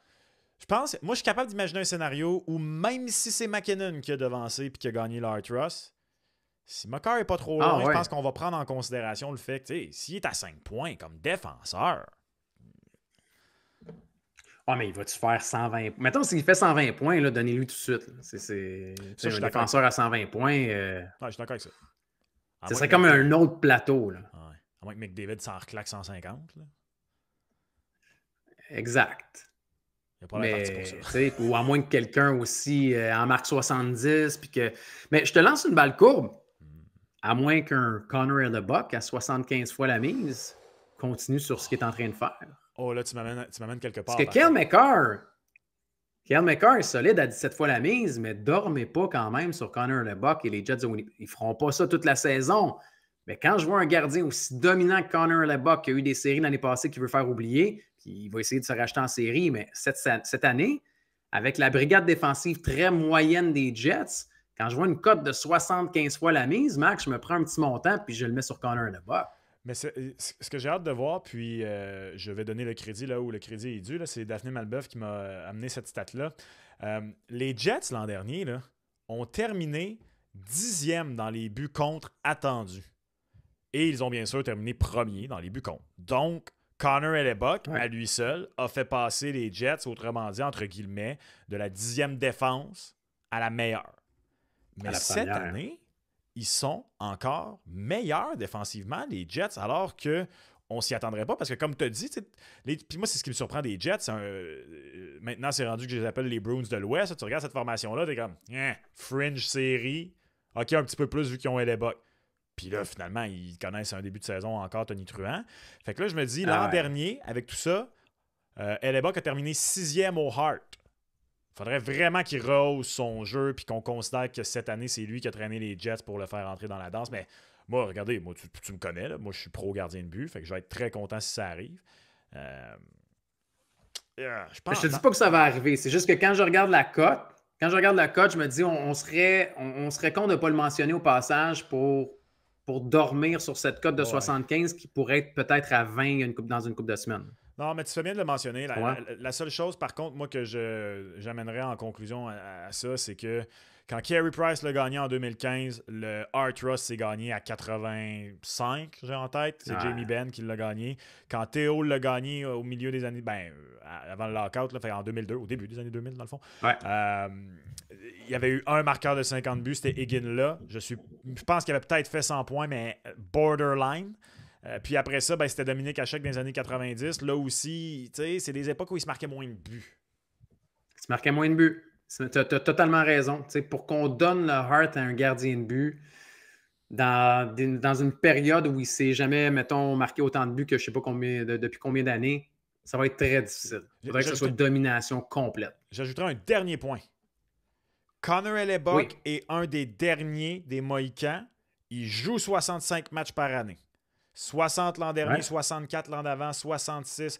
Je pense, moi, je suis capable d'imaginer un scénario où même si c'est McKinnon qui a devancé et qui a gagné l'Art si Makar est pas trop ah, loin, je pense qu'on va prendre en considération le fait que s'il est à 5 points comme défenseur. Ah, mais il va-tu faire 120 points? Mettons, s'il fait 120 points, donnez-lui tout de suite. C'est un défenseur à 120 points. Euh, je suis d'accord avec ça. Ce serait comme un autre plateau. À moins que McDavid s'en reclaque 150. Exact. Ou à moins que quelqu'un aussi euh, en marque 70. Puis que... Mais je te lance une balle courbe. À moins qu'un Connor LeBuck, à 75 fois la mise continue sur ce qu'il est en train de faire. Oh là, tu m'amènes, quelque part. Parce que Kel est solide à 17 fois la mise, mais dormez pas quand même sur Connor LeBuck et les Jets Ils ne feront pas ça toute la saison. Mais quand je vois un gardien aussi dominant que Connor LeBuck qui a eu des séries l'année passée qu'il veut faire oublier, il va essayer de se racheter en série, mais cette, année, avec la brigade défensive très moyenne des Jets, quand je vois une cote de 75 fois la mise, Max, je me prends un petit montant puis je le mets sur Connor là-bas. Mais ce que j'ai hâte de voir, puis euh, je vais donner le crédit là où le crédit est dû, c'est Daphné Malbeuf qui m'a euh, amené cette stat-là. Euh, les Jets l'an dernier là, ont terminé dixième dans les buts contre attendus. Et ils ont bien sûr terminé premier dans les buts contre. Donc, Connor Hellebuck, à lui seul, a fait passer les Jets, autrement dit, entre guillemets, de la dixième défense à la meilleure. Mais cette année, ils sont encore meilleurs défensivement, les Jets, alors que on s'y attendrait pas parce que comme tu as dit, les... moi c'est ce qui me surprend des Jets. Euh, maintenant c'est rendu que je les appelle les Bruins de l'Ouest. Tu regardes cette formation là, es comme hein, fringe série. Ok, un petit peu plus vu qu'ils ont Hellebuck. Puis là, finalement, ils connaissent un début de saison encore Tony Truant. Fait que là, je me dis, ah l'an dernier, avec tout ça, euh, a terminé sixième au Heart. Faudrait vraiment qu'il rehausse son jeu puis qu'on considère que cette année, c'est lui qui a traîné les Jets pour le faire entrer dans la danse. Mais moi, regardez, moi, tu, me connais, là. moi, je suis pro gardien de but. Fait que je vais être très content si ça arrive. Euh, euh, je, ne te dis pas que ça va arriver. C'est juste que quand je regarde la cote, quand je regarde la cote, je me dis on, serait, on, serait con de ne pas le mentionner au passage pour pour dormir sur cette cote de 75 qui pourrait être peut-être à 20 une coupe, dans une coupe de semaine. Non, mais tu fais bien de le mentionner. La, seule chose, par contre, moi, que j'amènerais en conclusion à, ça, c'est que quand Kerry Price l'a gagné en 2015, le Art Ross s'est gagné à 85, j'ai en tête. C'est Jamie Benn qui l'a gagné. Quand Théo l'a gagné au milieu des années, ben, avant le lockout, fait en 2002, au début des années 2000, dans le fond, ouais. Euh, il y avait eu un marqueur de 50 buts, c'était Higgin là. Je, suis, je pense qu'il avait peut-être fait 100 points, mais borderline. Euh, puis après ça, ben, c'était Dominique Hachek dans les années 90. Là aussi, c'est des époques où il se marquait moins de buts. Il se marquait moins de buts. Tu as, totalement raison. pour qu'on donne le heart à un gardien de but dans, une période où il s'est jamais, mettons, marqué autant de buts que je ne sais pas combien, depuis combien d'années, ça va être très difficile. Il faudrait que ce soit une domination complète. J'ajouterai un dernier point Connor Hellebuck est un des derniers des Mohicans. Il joue 65 matchs par année. 60 l'an dernier, 64 l'an d'avant, 66,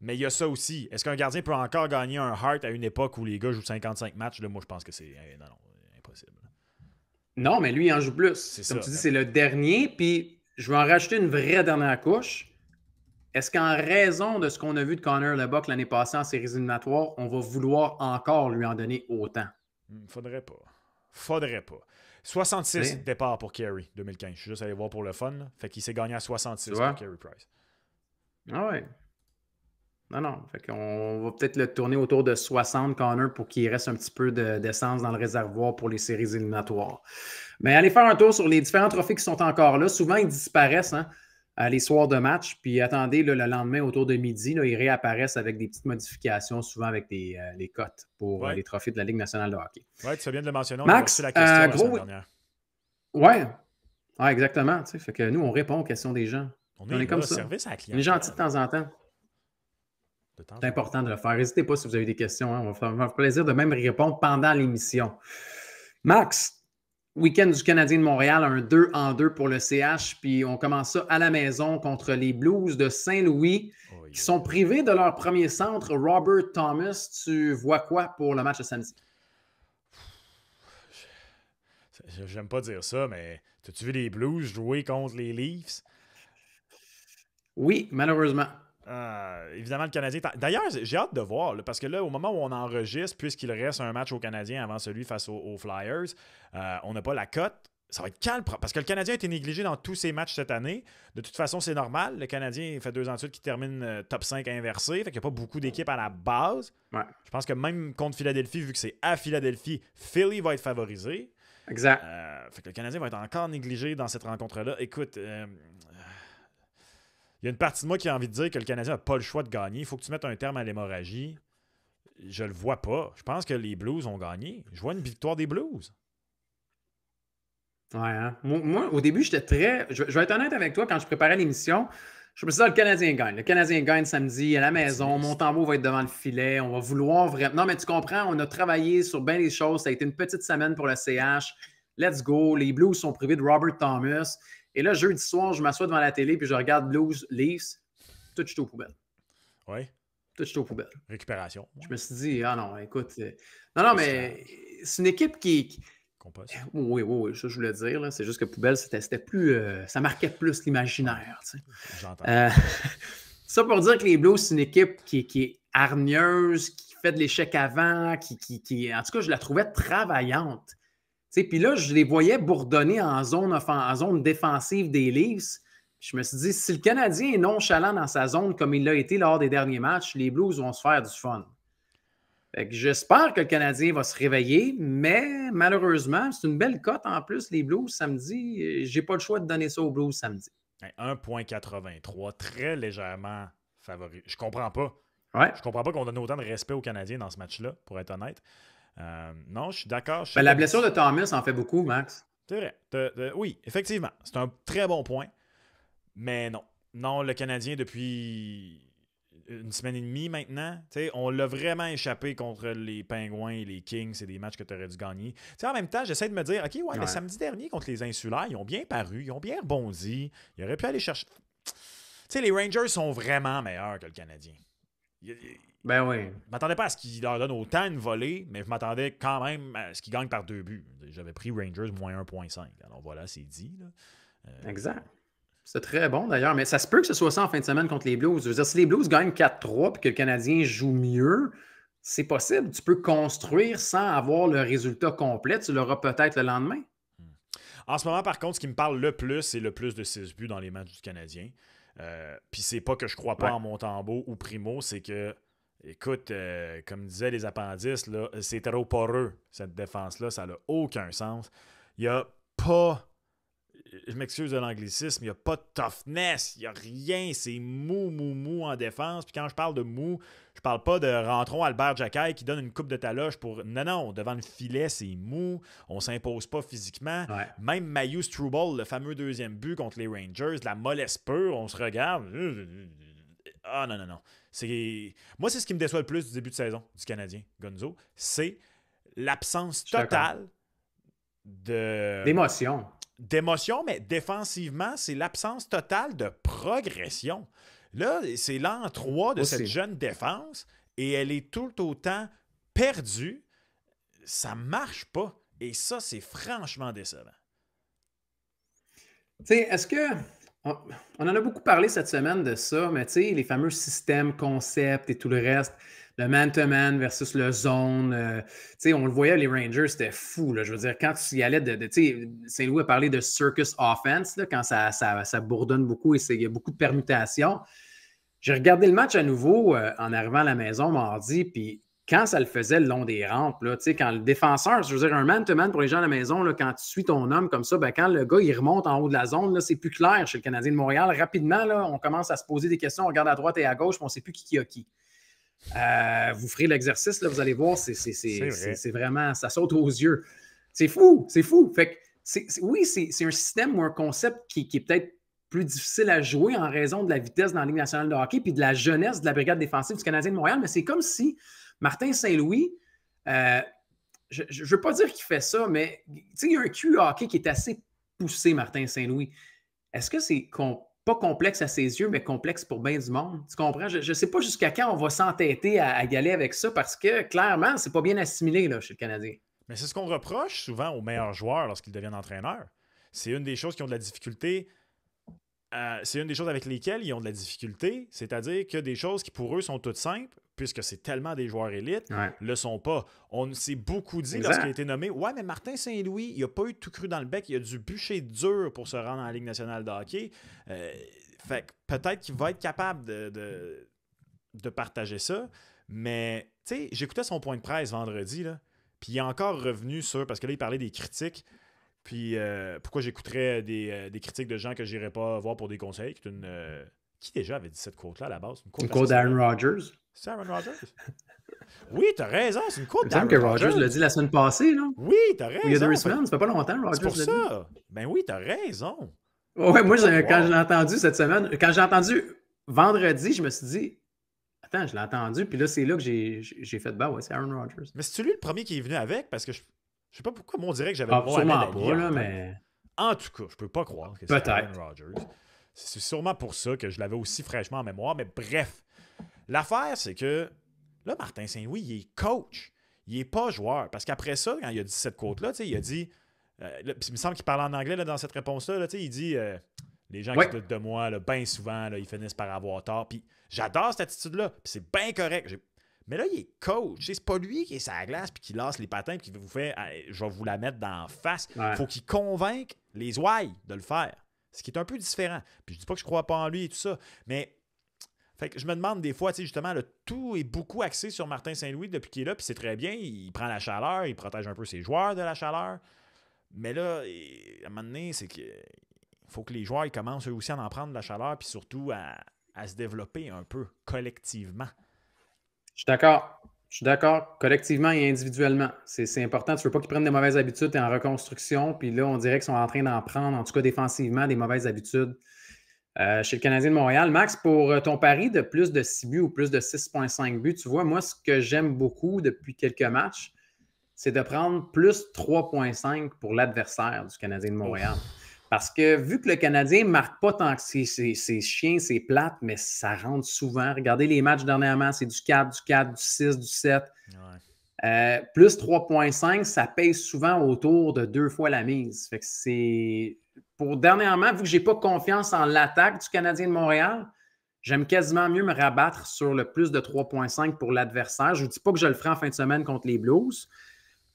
Mais il y a ça aussi. Est-ce qu'un gardien peut encore gagner un heart à une époque où les gars jouent 55 matchs? moi, je pense que c'est euh, non, impossible. Non, mais lui, il en joue plus. Comme tu dis, c'est le dernier. Puis, je vais en rajouter une vraie dernière couche. Est-ce qu'en raison de ce qu'on a vu de Connor Lebock l'année passée en séries éliminatoires, on va vouloir encore lui en donner autant? Hmm, faudrait pas. Faudrait pas. 66 départs pour Carey 2015. Je suis juste allé voir pour le fun. Fait qu'il s'est gagné à 66 pour Carey Price. Ah ouais. Non, non. Fait qu'on va peut-être le tourner autour de 60 Connor pour qu'il reste un petit peu d'essence dans le réservoir pour les séries éliminatoires. Mais allez faire un tour sur les différents trophées qui sont encore là. Souvent, ils disparaissent. Hein à les soirs de match, puis attendez le lendemain autour de midi, là, ils réapparaissent avec des petites modifications, souvent avec des, euh, les cotes pour euh, les trophées de la Ligue nationale de hockey. Oui, tu bien de le mentionner. Max, la question euh, la dernière. Ouais. exactement. que nous, on répond aux questions des gens. On est, comme ça. on est gentil de temps en temps. C'est important de le faire. N'hésitez pas si vous avez des questions. Hein. On va faire plaisir de même répondre pendant l'émission. Max, Week-end du Canadien de Montréal, un 2 en 2 pour le CH. Puis on commence ça à la maison contre les Blues de Saint-Louis oh, qui sont privés de leur premier centre, Robert Thomas. Tu vois quoi pour le match de samedi? J'aime pas dire ça, mais as-tu vu les Blues jouer contre les Leafs? Oui, malheureusement. Euh, évidemment, le Canadien. D'ailleurs, j'ai hâte de voir, parce que là, au moment où on enregistre, puisqu'il reste un match au Canadien avant celui face aux, Flyers, euh, on n'a pas la cote. Ça va être calme, parce que le Canadien a été négligé dans tous ses matchs cette année. De toute façon, c'est normal. Le Canadien fait deux ans de suite qui termine euh, top 5 inversé. Fait qu'il n'y a pas beaucoup d'équipes à la base. Je pense que même contre Philadelphie, vu que c'est à Philadelphie, Philly va être favorisé. Exact. fait que le Canadien va être encore négligé dans cette rencontre-là. Écoute, il y a une partie de moi qui a envie de dire que le Canadien n'a pas le choix de gagner. Il faut que tu mettes un terme à l'hémorragie. Je le vois pas. Je pense que les Blues ont gagné. Je vois une victoire des Blues. Ouais, hein. moi, au début, j'étais très. Je, vais être honnête avec toi, quand je préparais l'émission, je me disais ah, le Canadien gagne. Le Canadien gagne samedi à la maison. Mon tambour va être devant le filet. On va vouloir vraiment. Non, mais tu comprends, on a travaillé sur bien des choses. Ça a été une petite semaine pour le CH. Let's go. Les Blues sont privés de Robert Thomas. Et là, jeudi soir, je m'assois devant la télé puis je regarde Blues Leafs. Tout est aux poubelles. Oui. Tout est aux poubelles. Récupération. Je me suis dit, ah non, écoute. Euh, non, non, mais c'est une équipe qui. Compost. Eh, oui, oui, oui, ça je voulais dire. C'est juste que poubelle, c'était plus. Euh, ça marquait plus l'imaginaire. J'entends. Euh, ça pour dire que les Blues, c'est une équipe qui, est hargneuse, qui fait de l'échec avant, qui, qui, qui, En tout cas, je la trouvais travaillante. Puis là, je les voyais bourdonner en zone, défensive des Leafs. Je me suis dit, si le Canadien est nonchalant dans sa zone comme il l'a été lors des derniers matchs, les Blues vont se faire du fun. J'espère que le Canadien va se réveiller, mais malheureusement, c'est une belle cote en plus, les Blues samedi. J'ai pas le choix de donner ça aux Blues samedi. 1,83, très légèrement favori. Je comprends pas. Ouais. Je comprends pas qu'on donne autant de respect aux Canadiens dans ce match-là, pour être honnête. Euh, non, je suis d'accord. Ben, la blessure de Thomas en fait beaucoup, Max. C'est vrai. oui, effectivement. C'est un très bon point. Mais non. Non, le Canadien, depuis une semaine et demie maintenant, on l'a vraiment échappé contre les Pingouins et les Kings. C'est des matchs que tu aurais dû gagner. en même temps, j'essaie de me dire, OK, ouais, le samedi dernier contre les Insulaires, ils ont bien paru, ils ont bien rebondi. Il aurait pu aller chercher. Tu sais, les Rangers sont vraiment meilleurs que le Canadien. Ben oui. Je m'attendais pas à ce qu'il leur donne autant de volée, mais je m'attendais quand même à ce qu'ils gagnent par deux buts. J'avais pris Rangers moins 1.5. Alors voilà, c'est dit. Euh, exact. C'est très bon d'ailleurs, mais ça se peut que ce soit ça en fin de semaine contre les Blues. Je veux dire, si les Blues gagnent 4-3 et que le Canadien joue mieux, c'est possible. Tu peux construire sans avoir le résultat complet. Tu l'auras peut-être le lendemain. Hmm. En ce moment, par contre, ce qui me parle le plus, c'est le plus de 6 buts dans les matchs du Canadien. Euh, Puis c'est pas que je crois pas en Montembeau ou Primo, c'est que Écoute, euh, comme disaient les appendices, c'est trop poreux, cette défense-là. Ça n'a aucun sens. Il n'y a pas. Je m'excuse de l'anglicisme, il n'y a pas de toughness, il n'y a rien, c'est mou, mou, mou en défense. Puis quand je parle de mou, je parle pas de rentrons Albert Jacquet qui donne une coupe de taloche pour. Non, non, devant le filet, c'est mou, on s'impose pas physiquement. Même Mayus Trueball, le fameux deuxième but contre les Rangers, la mollesse pure, on se regarde. Ah non, non, non. Moi, c'est ce qui me déçoit le plus du début de saison du Canadien, Gonzo. C'est l'absence totale de. D'émotion. D'émotion, mais défensivement, c'est l'absence totale de progression. Là, c'est l'an 3 de cette jeune défense et elle est tout autant perdue. Ça marche pas. Et ça, c'est franchement décevant. Tu sais, est-ce que on, en a beaucoup parlé cette semaine de ça, mais tu sais, les fameux systèmes, concepts et tout le reste, le man-to-man versus le zone, euh, tu sais, on le voyait, les Rangers, c'était fou, je veux dire, quand tu y allais, de, tu sais, Saint-Louis a parlé de circus offense, là, quand ça, ça, bourdonne beaucoup et il y a beaucoup de permutations. J'ai regardé le match à nouveau euh, en arrivant à la maison mardi, puis quand ça le faisait le long des rampes, là, quand le défenseur, je veux dire, un man-to-man pour les gens à la maison, là, quand tu suis ton homme comme ça, ben, quand le gars il remonte en haut de la zone, c'est plus clair chez le Canadien de Montréal. Rapidement, là, on commence à se poser des questions, on regarde à droite et à gauche, on ne sait plus qui, qui a qui. Euh, vous ferez l'exercice, vous allez voir, c'est vraiment, ça saute aux yeux. C'est fou, c'est fou. Fait que oui, c'est un système ou un concept qui, est peut-être plus difficile à jouer en raison de la vitesse dans la Ligue nationale de hockey puis de la jeunesse de la brigade défensive du Canadien de Montréal, mais c'est comme si Martin Saint-Louis, euh, je ne veux pas dire qu'il fait ça, mais il y a un cul hockey qui est assez poussé, Martin Saint-Louis. Est-ce que c'est pas complexe à ses yeux, mais complexe pour bien du monde? Tu comprends? Je ne sais pas jusqu'à quand on va s'entêter à, galer avec ça parce que clairement, c'est pas bien assimilé là, chez le Canadien. Mais c'est ce qu'on reproche souvent aux meilleurs joueurs lorsqu'ils deviennent entraîneurs. C'est une des choses qui ont de la difficulté euh, c'est une des choses avec lesquelles ils ont de la difficulté, c'est-à-dire que des choses qui pour eux sont toutes simples, puisque c'est tellement des joueurs élites, ne le sont pas. On s'est beaucoup dit lorsqu'il a été nommé Ouais, mais Martin Saint-Louis, il a pas eu tout cru dans le bec, il a du bûcher dur pour se rendre en Ligue nationale de hockey. Euh, fait peut-être qu'il va être capable de, de, partager ça, mais tu sais, j'écoutais son point de presse vendredi, là, puis il est encore revenu sur, parce que là, il parlait des critiques. Puis euh, pourquoi j'écouterais euh, des, euh, des, critiques de gens que n'irais pas voir pour des conseils, qui une. Qui déjà avait dit cette quote-là à la base? Une quote, d'Aaron Rodgers. C'est Aaron Rodgers? oui, t'as raison, c'est une quote d'Aaron Rodgers. Il que Rodgers l'a dit la semaine passée, là. Oui, t'as raison. Il y a deux semaines, ça fait pas longtemps, Rodgers. C'est pour ça. Ben oui, t'as raison. Ouais, moi, quand je l'ai entendu cette semaine, quand j'ai entendu vendredi, je me suis dit, attends, je l'ai entendu, puis là, c'est là que j'ai fait, de bas ouais, c'est Aaron Rodgers. Mais c'est-tu lui le premier qui est venu avec? Parce que je, je sais pas pourquoi, mais on dirait que j'avais ah, sûrement là, mais... En tout cas, je peux pas croire que c'est Aaron Rodgers. C'est sûrement pour ça que je l'avais aussi fraîchement en mémoire, mais bref. L'affaire, c'est que là, Martin Saint-Louis, il est coach. Il est pas joueur. Parce qu'après ça, quand il a dit cette quote-là, il a dit. Euh, il me semble qu'il parle en anglais dans cette réponse-là. il dit euh, Les gens qui doutent de moi, bien souvent, ils finissent par avoir tort. Puis j'adore cette attitude-là. c'est bien correct. J'ai mais là, il est coach. C'est pas lui qui est sa glace puis qui lance les patins puis qui vous fait ah, je vais vous la mettre dans face. il faut qu'il convainque les ouailles de le faire. Ce qui est un peu différent. Puis je dis pas que je crois pas en lui et tout ça. Mais fait que je me demande des fois, justement, tout est beaucoup axé sur Martin Saint-Louis depuis qu'il est là, puis c'est très bien. Il prend la chaleur, il protège un peu ses joueurs de la chaleur. Mais là, à un moment donné, c'est que faut que les joueurs commencent eux aussi à en prendre de la chaleur, puis surtout à se développer un peu collectivement. Je suis d'accord. Je suis d'accord, collectivement et individuellement. C'est important. Tu ne veux pas qu'ils prennent des mauvaises habitudes, tu es en reconstruction, puis là, on dirait qu'ils sont en train d'en prendre, en tout cas défensivement, des mauvaises habitudes euh, chez le Canadien de Montréal. Max, pour euh, ton pari de plus de 6 buts ou plus de 6,5 buts, tu vois, moi, ce que j'aime beaucoup depuis quelques matchs, c'est de prendre plus 3,5 pour l'adversaire du Canadien de Montréal. Parce que vu que le Canadien ne marque pas tant que ses chiens, ses plates, mais ça rentre souvent. Regardez les matchs dernièrement, c'est du 4, du 4, du 6, du 7. Euh, plus 3.5, ça pèse souvent autour de deux fois la mise. c'est. Pour dernièrement, vu que je n'ai pas confiance en l'attaque du Canadien de Montréal, j'aime quasiment mieux me rabattre sur le plus de 3.5 pour l'adversaire. Je ne vous dis pas que je le ferai en fin de semaine contre les Blues,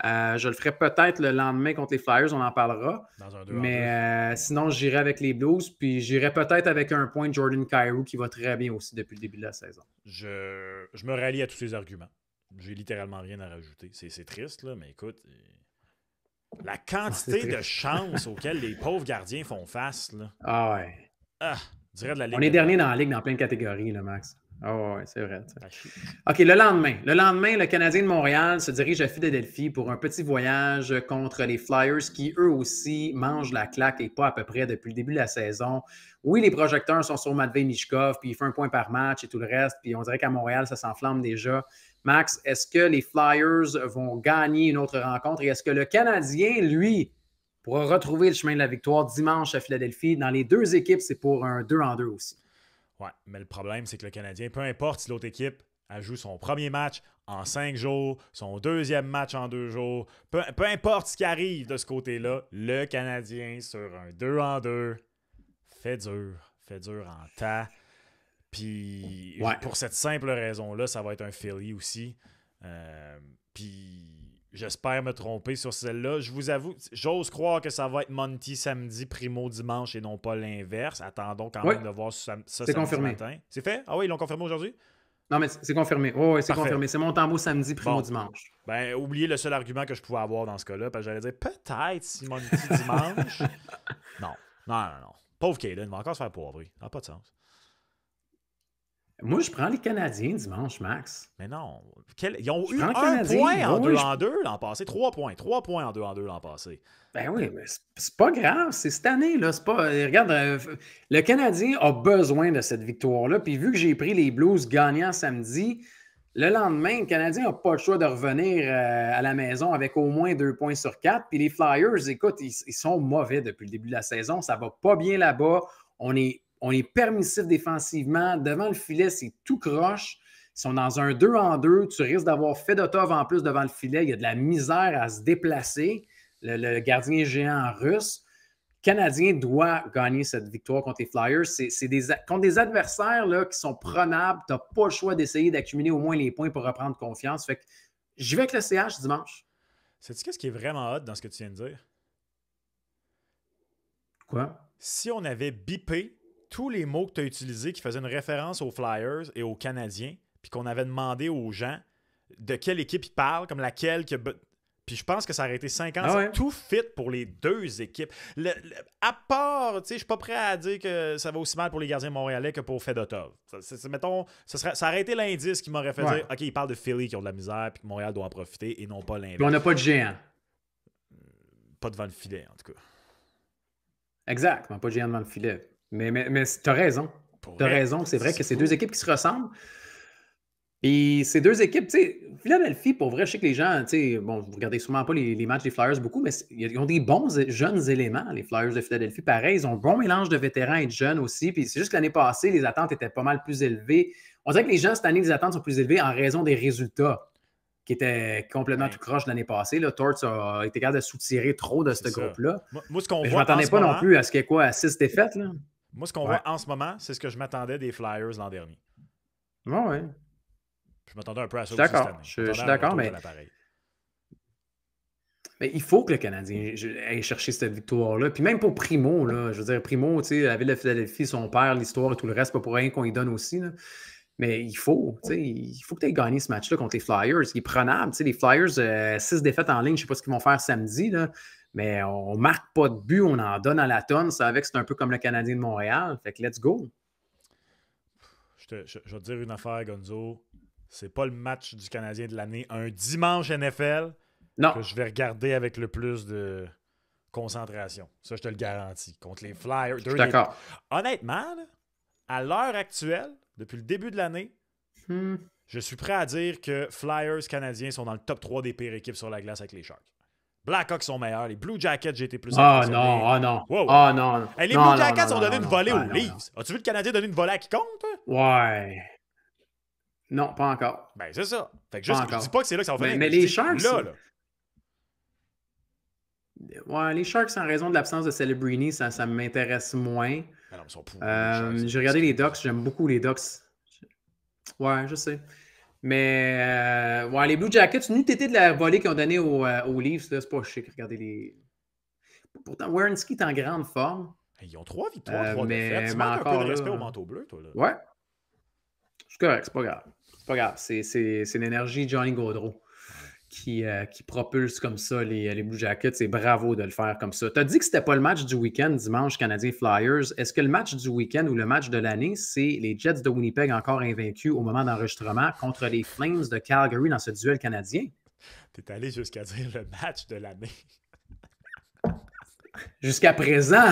euh, je le ferai peut-être le lendemain contre les Flyers, on en parlera. mais euh, sinon, j'irai avec les Blues, puis j'irai peut-être avec un point Jordan Cairo qui va très bien aussi depuis le début de la saison. Je, me rallie à tous ces arguments. J'ai littéralement rien à rajouter. C'est triste, là, mais écoute, euh, la quantité de chances auxquelles les pauvres gardiens font face. Là. Ah ouais. Ah, on est dernier dans la Ligue dans plein de catégories, là, Max. Ah oui, c'est vrai. Ah, OK, le lendemain. Le lendemain, le Canadien de Montréal se dirige à Philadelphie pour un petit voyage contre les Flyers qui, eux aussi, mangent la claque et pas à peu près depuis le début de la saison. Oui, les projecteurs sont sur Matvei Mishkov, puis il fait un point par match et tout le reste, puis on dirait qu'à Montréal, ça s'enflamme déjà. Max, est-ce que les Flyers vont gagner une autre rencontre et est-ce que le Canadien, lui, pourra retrouver le chemin de la victoire dimanche à Philadelphie? Dans les deux équipes, c'est pour un 2 en 2 aussi. Ouais, mais le problème, c'est que le Canadien, peu importe si l'autre équipe a joué son premier match en cinq jours, son deuxième match en deux jours. Peu, importe ce qui arrive de ce côté-là, le Canadien sur un 2 en 2 fait dur, fait dur en tas. Puis pour cette simple raison-là, ça va être un Philly aussi. Euh, puis J'espère me tromper sur celle-là. Je vous avoue, j'ose croire que ça va être Monty samedi, Primo dimanche et non pas l'inverse. Attendons quand même de voir ça, ça samedi confirmé. matin. C'est fait? Ah oui, ils l'ont confirmé aujourd'hui? Non, mais c'est confirmé. c'est confirmé. C'est mon tambour samedi, primo dimanche. Ben, oubliez le seul argument que je pouvais avoir dans ce cas-là, parce que j'allais dire peut-être si Monty dimanche. non. Non, non, non. Pauvre Kaden, il va encore se faire poivrer. Ça n'a pas de sens. Moi, je prends les Canadiens dimanche, Max. Mais non. Ils ont eu un point en deux en deux l'an passé. Trois points. Trois points en deux en deux l'an passé. Ben oui, mais c'est pas grave. C'est cette année. là. Euh, regarde, euh, le Canadien a besoin de cette victoire-là. Puis vu que j'ai pris les Blues gagnant samedi, le lendemain, le Canadien n'a pas le choix de revenir euh, à la maison avec au moins deux points sur quatre. Puis les Flyers, écoute, ils, ils sont mauvais depuis le début de la saison. Ça va pas bien là-bas. On est on est permissif défensivement. Devant le filet, c'est tout croche. Ils sont dans un 2 en 2. Tu risques d'avoir fait d'autres en plus devant le filet. Il y a de la misère à se déplacer. Le, gardien géant russe. Canadien doit gagner cette victoire contre les Flyers. C'est des, contre des adversaires là, qui sont prenables. Tu n'as pas le choix d'essayer d'accumuler au moins les points pour reprendre confiance. Fait que je vais avec le CH dimanche. Sais-tu ce qui est vraiment hot dans ce que tu viens de dire? Quoi? Si on avait bipé tous les mots que tu as utilisés qui faisaient une référence aux Flyers et aux Canadiens, puis qu'on avait demandé aux gens de quelle équipe ils parlent, comme laquelle que. Puis je pense que ça aurait été 50. ans c'est ah Tout fit pour les deux équipes. à part, tu sais, je suis pas prêt à dire que ça va aussi mal pour les gardiens montréalais que pour Fedotov. Ça, mettons, ça, serait, ça aurait été l'indice qui m'aurait fait dire OK, ils parlent de Philly qui ont de la misère puis que Montréal doit en profiter et non pas l'inverse. on n'a pas de géant. Pas devant le filet, en tout cas. Exact, mais pas de géant devant le filet. Mais, mais, tu raison. Tu raison. C'est vrai que c'est deux équipes qui se ressemblent. Et ces deux équipes, tu sais, Philadelphie, pour vrai, je sais que les gens, tu sais, bon, vous regardez sûrement pas les, matchs des Flyers beaucoup, mais ils ont des bons jeunes éléments, les Flyers de Philadelphie. Pareil, ils ont un bon mélange de vétérans et de jeunes aussi. Puis c'est juste que l'année passée, les attentes étaient pas mal plus élevées. On dirait que les gens, cette année, les attentes sont plus élevées en raison des résultats qui étaient complètement tout croche l'année passée. Là, Torts a été capable de soutirer trop de ce groupe-là. Moi, ce qu'on voit. Je m'attendais pas non plus à ce que quoi, à six défaites. Là. Moi, ce qu'on voit en ce moment, c'est ce que je m'attendais des Flyers l'an dernier. Oui, ouais. Je m'attendais un peu à ça. D'accord. Je, suis d'accord, mais. il faut que le Canadien aille chercher cette victoire-là. Puis même pour Primo, je veux dire, Primo, tu sais, la ville de Philadelphie, son père, l'histoire et tout le reste, pas pour rien qu'on lui donne aussi. Mais il faut, tu sais, il faut que tu aies gagné ce match-là contre les Flyers. Il est prenable. Tu sais, les Flyers, euh, six défaites en ligne, je ne sais pas ce qu'ils vont faire samedi. Là mais on ne marque pas de but, on en donne à la tonne. Ça avec, c'est un peu comme le Canadien de Montréal. Fait que let's go. Je, vais te dire une affaire, Gonzo. C'est pas le match du Canadien de l'année. Un dimanche NFL que je vais regarder avec le plus de concentration. Ça, je te le garantis. Contre les Flyers. D'accord. Honnêtement, à l'heure actuelle, depuis le début de l'année, hmm. je suis prêt à dire que Flyers canadiens sont dans le top 3 des pires équipes sur la glace avec les Sharks. Blackhawks sont meilleurs. Les Blue Jackets, j'ai été plus Ah oh non, ah oh non. Wow. non, les Blue Jackets ont donné une volée aux Leafs. As-tu vu le Canadien donner une volée à compte? Ouais. Non, pas encore. Ben, c'est ça. Fait que juste, je dis pas que c'est là que ça va faire. Mais, les Sharks. Là, Ouais, les Sharks, en raison de l'absence de Celebrini, ça, ça m'intéresse moins. Ben euh, j'ai regardé les Ducks, j'aime beaucoup les Ducks. Ouais, je sais. Mais euh, ouais, les Blue Jackets, nous, UTT de la volée qu'ils ont donnée aux, euh, aux Leafs, c'est pas chic. Regardez les. Pourtant, Wernski est en grande forme. Ils ont trois victoires, euh, mais, Tu manques encore, un peu de respect au manteau bleu, toi. Là. Ouais. C'est correct, c'est pas grave. C'est pas grave. C'est, l'énergie de Johnny Gaudreau. Euh, qui, propulse comme ça les, les Blue Jackets. C'est bravo de le faire comme ça. Tu as dit que c'était pas le match du week-end dimanche, Canadien Flyers. Est-ce que le match du week-end ou le match de l'année, c'est les Jets de Winnipeg encore invaincus au moment d'enregistrement contre les Flames de Calgary dans ce duel canadien? Tu es allé jusqu'à dire le match de l'année. Jusqu'à présent!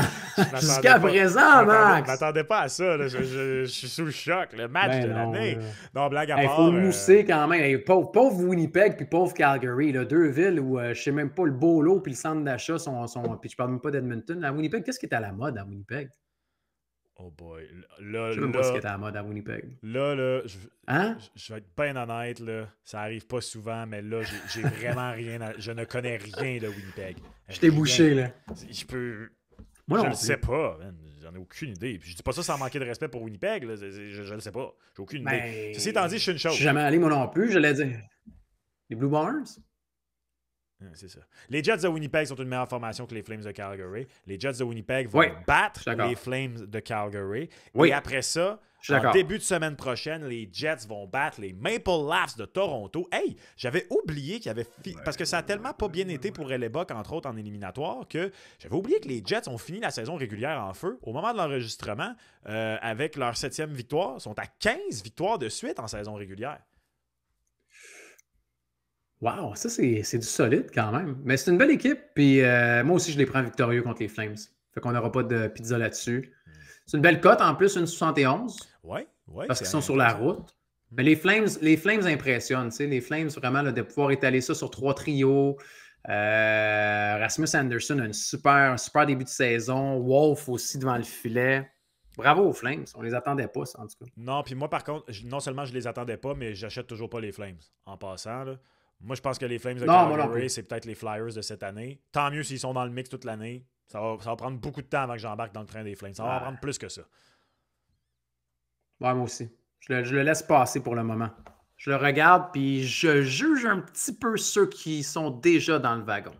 Jusqu'à présent, Max! Je m'attendais pas à ça. Je, suis sous le choc. Le match ben de l'année. Non, blague à part. Il faut euh, mousser quand même. pauvre, Winnipeg puis pauvre Calgary. Là, deux villes où je euh, je sais même pas, le Bolo puis le centre d'achat sont, sont, Puis je parle même pas d'Edmonton. À Winnipeg, qu'est-ce qui est à la mode à Winnipeg? Oh boy. Là, je sais pas ce que est à mode à Winnipeg. Là, là, je, hein? je, vais être bien honnête, là, ça arrive pas souvent, mais là, j'ai vraiment rien. À, je ne connais rien de Winnipeg. Je t'ai bouché, là. Je peux. Moi, je ne sais pas, j'en ai aucune idée. Puis je dis pas ça sans manquer de respect pour Winnipeg, là. je ne sais pas. J'ai aucune idée. Ben, Ceci étant dit, je suis une chose. Je suis jamais allé, moi non plus, je l'ai dit. Les Blue Barns? C'est ça. Les Jets de Winnipeg sont une meilleure formation que les Flames de Calgary. Les Jets de Winnipeg vont battre les Flames de Calgary. Et après ça, en début de semaine prochaine, les Jets vont battre les Maple Leafs de Toronto. Hey, j'avais oublié qu'il y avait. Parce que ça a tellement pas bien été pour Buck, entre autres, en éliminatoire, que j'avais oublié que les Jets ont fini la saison régulière en feu. Au moment de l'enregistrement, euh, avec leur septième victoire, sont à 15 victoires de suite en saison régulière. Wow, ça c'est du solide quand même. Mais c'est une belle équipe. Puis euh, moi aussi, je les prends victorieux contre les Flames. Fait qu'on n'aura pas de pizza là-dessus. Hmm. C'est une belle cote en plus, une 71. Oui, oui. Parce qu'ils sont sur la route. Mais les Flames, les Flames impressionnent. Les Flames, vraiment, de pouvoir étaler ça sur trois trios. Euh, Rasmus Anderson a super, un super début de saison. Wolf aussi devant le filet. Bravo aux Flames. On les attendait pas, ça, en tout cas. Non, puis moi, par contre, non seulement je les attendais pas, mais j'achète toujours pas les Flames. En passant, là. Moi, je pense que les Flames de Calgary, c'est peut-être les Flyers de cette année. Tant mieux s'ils sont dans le mix toute l'année. Ça va, prendre beaucoup de temps avant que j'embarque dans le train des Flames. Ça va prendre plus que ça. moi aussi. Je le, laisse passer pour le moment. Je le regarde, puis je juge un petit peu ceux qui sont déjà dans le wagon.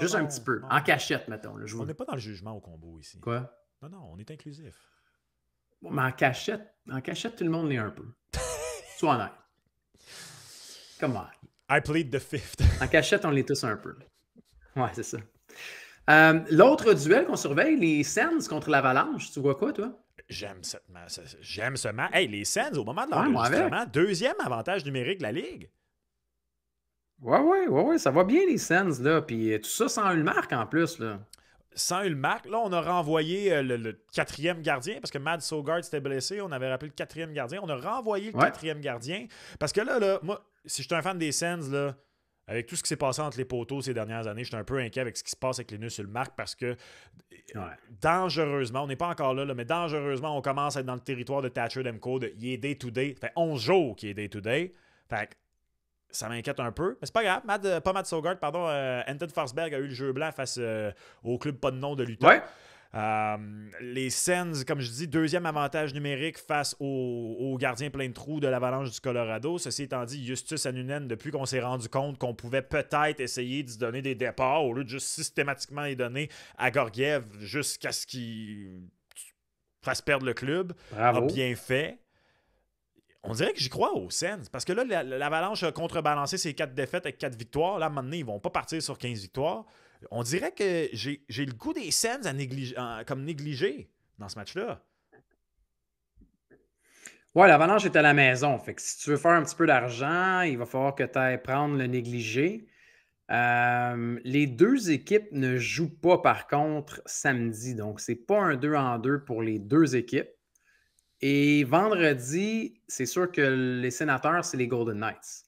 Juste un petit peu, en cachette, mettons. on n'est pas dans le jugement au combo ici. Quoi? Non, non, on est inclusif. mais en cachette, en cachette, tout le monde est un peu. Sois honnête. Comment? I plead the fifth. en cachette, on les tous un peu. Ouais, c'est ça. Euh, l'autre duel qu'on surveille, les Sens contre l'Avalanche. Tu vois quoi, toi? J'aime ce match. J'aime ce match. Hey, les Sens, au moment de l'enregistrement, deuxième avantage numérique de la Ligue. Ouais, ouais, ouais, ça va bien les Sens, là. Puis tout ça sans une marque en plus, là sans une Là, on a renvoyé euh, le, quatrième gardien parce que Mad Sogard s'était blessé. On avait rappelé le quatrième gardien. On a renvoyé le quatrième gardien parce que là, là moi, si je suis un fan des Sens, là, avec tout ce qui s'est passé entre les poteaux ces dernières années, je suis un peu inquiet avec ce qui se passe avec les nœuds sur le parce que euh, dangereusement, on n'est pas encore là, mais dangereusement, on commence à être dans le territoire de Thatcher Demco. De, il est day-to-day. Ça fait 11 jours qu'il est day-to-day. Fait ça m'inquiète un peu. Mais c'est pas grave. Euh, pas Matt Sogard, pardon. Euh, Anton Forsberg a eu le jeu blanc face euh, au club pas de nom de l'Utah. les Sens, comme je dis, deuxième avantage numérique face aux gardiens plein de trous de l'Avalanche du Colorado. Ceci étant dit, Justus Anunen, depuis qu'on s'est rendu compte qu'on pouvait peut-être essayer de se donner des départs au lieu de juste systématiquement les donner à Gorgiev jusqu'à ce qu'il fasse perdre le club, Bravo. a bien fait on dirait que j'y crois aux Sens. Parce que là, l'Avalanche a contrebalancé ses quatre défaites avec quatre victoires. Là, maintenant, ils vont pas partir sur 15 victoires. On dirait que j'ai le goût des Sens à négliger, comme négligé dans ce match-là. Ouais, l'Avalanche est à la maison. Fait que si tu veux faire un petit peu d'argent, il va falloir que tu ailles prendre le négligé. Euh, les deux équipes ne jouent pas, par contre, samedi. Donc, c'est pas un 2 en 2 pour les deux équipes. Et vendredi, c'est sûr que les sénateurs, c'est les Golden Knights.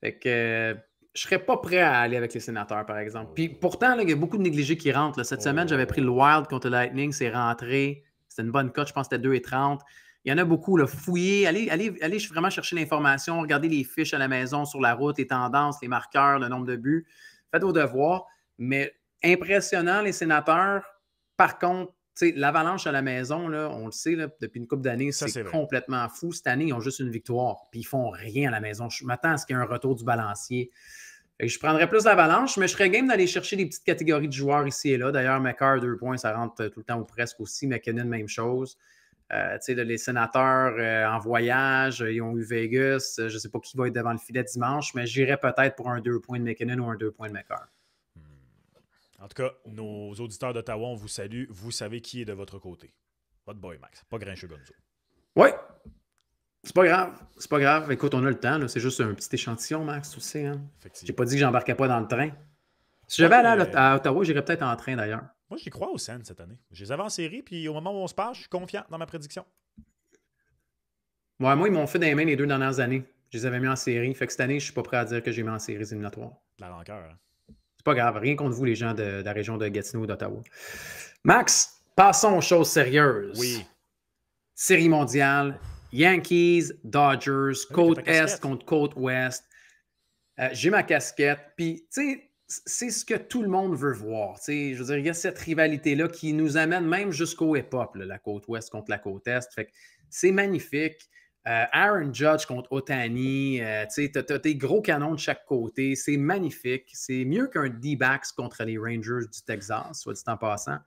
Fait que je serais pas prêt à aller avec les sénateurs, par exemple. Puis oh. pourtant, il y a beaucoup de négligés qui rentrent. Cette oh, semaine, j'avais pris le Wild contre le Lightning, c'est rentré. C'était une bonne cote, je pense que c'était 2,30. Il y en a beaucoup, le fouiller allez, allez, allez vraiment chercher l'information, regardez les fiches à la maison, sur la route, les tendances, les marqueurs, le nombre de buts. Faites vos devoirs. Mais impressionnant, les sénateurs. Par contre, l'avalanche à la maison, là, on le sait, depuis une couple d'années, c'est complètement fou. Cette année, ils ont juste une victoire, puis ils font rien à la maison. Je m'attends à ce qu'il y ait un retour du balancier. Et je prendrais plus l'avalanche, mais je serais game d'aller chercher des petites catégories de joueurs ici et là. D'ailleurs, McCarr, deux points, ça rentre euh, tout le temps ou presque aussi. McKinnon, même chose. Euh, les sénateurs euh, en voyage, ils ont eu Vegas. je ne sais pas qui va être devant le filet dimanche, mais j'irais peut-être pour un deux points de McKinnon ou un deux points de McCarr. En tout cas, nos auditeurs d'Ottawa, on vous salue. Vous savez qui est de votre côté. Votre boy, Max. Pas grincheux Gonzo. Oui. C'est pas grave. C'est pas grave. Écoute, on a le temps. C'est juste un petit échantillon, Max, tu sais. Hein. J'ai pas dit que j'embarquais pas dans le train. Si j'avais allé à, Ottawa, j'irais peut-être en train d'ailleurs. Moi, j'y crois au Sen cette année. Je les avais en série, puis au moment où on se parle, je suis confiant dans ma prédiction. Ouais, moi, ils m'ont fait des mains les deux dernières années. Je les avais mis en série. Fait que cette année, je suis pas prêt à dire que j'ai mis en série éliminatoires. la rancœur. Hein? pas grave, rien contre vous, les gens de, la région de Gatineau d'Ottawa. Max, passons aux choses sérieuses. Oui. Série mondiale, Yankees, Dodgers, ah, côte Est contre côte Ouest. Euh, j'ai ma casquette, puis tu sais, c'est ce que tout le monde veut voir. Je veux dire, il y a cette rivalité-là qui nous amène même jusqu'au EPOP, la côte ouest contre la côte est. c'est magnifique. Euh, Aaron Judge contre Otani, euh, tu sais, t'as tes gros canons de chaque côté, c'est magnifique. C'est mieux qu'un D-backs contre les Rangers du Texas, soit dit en passant.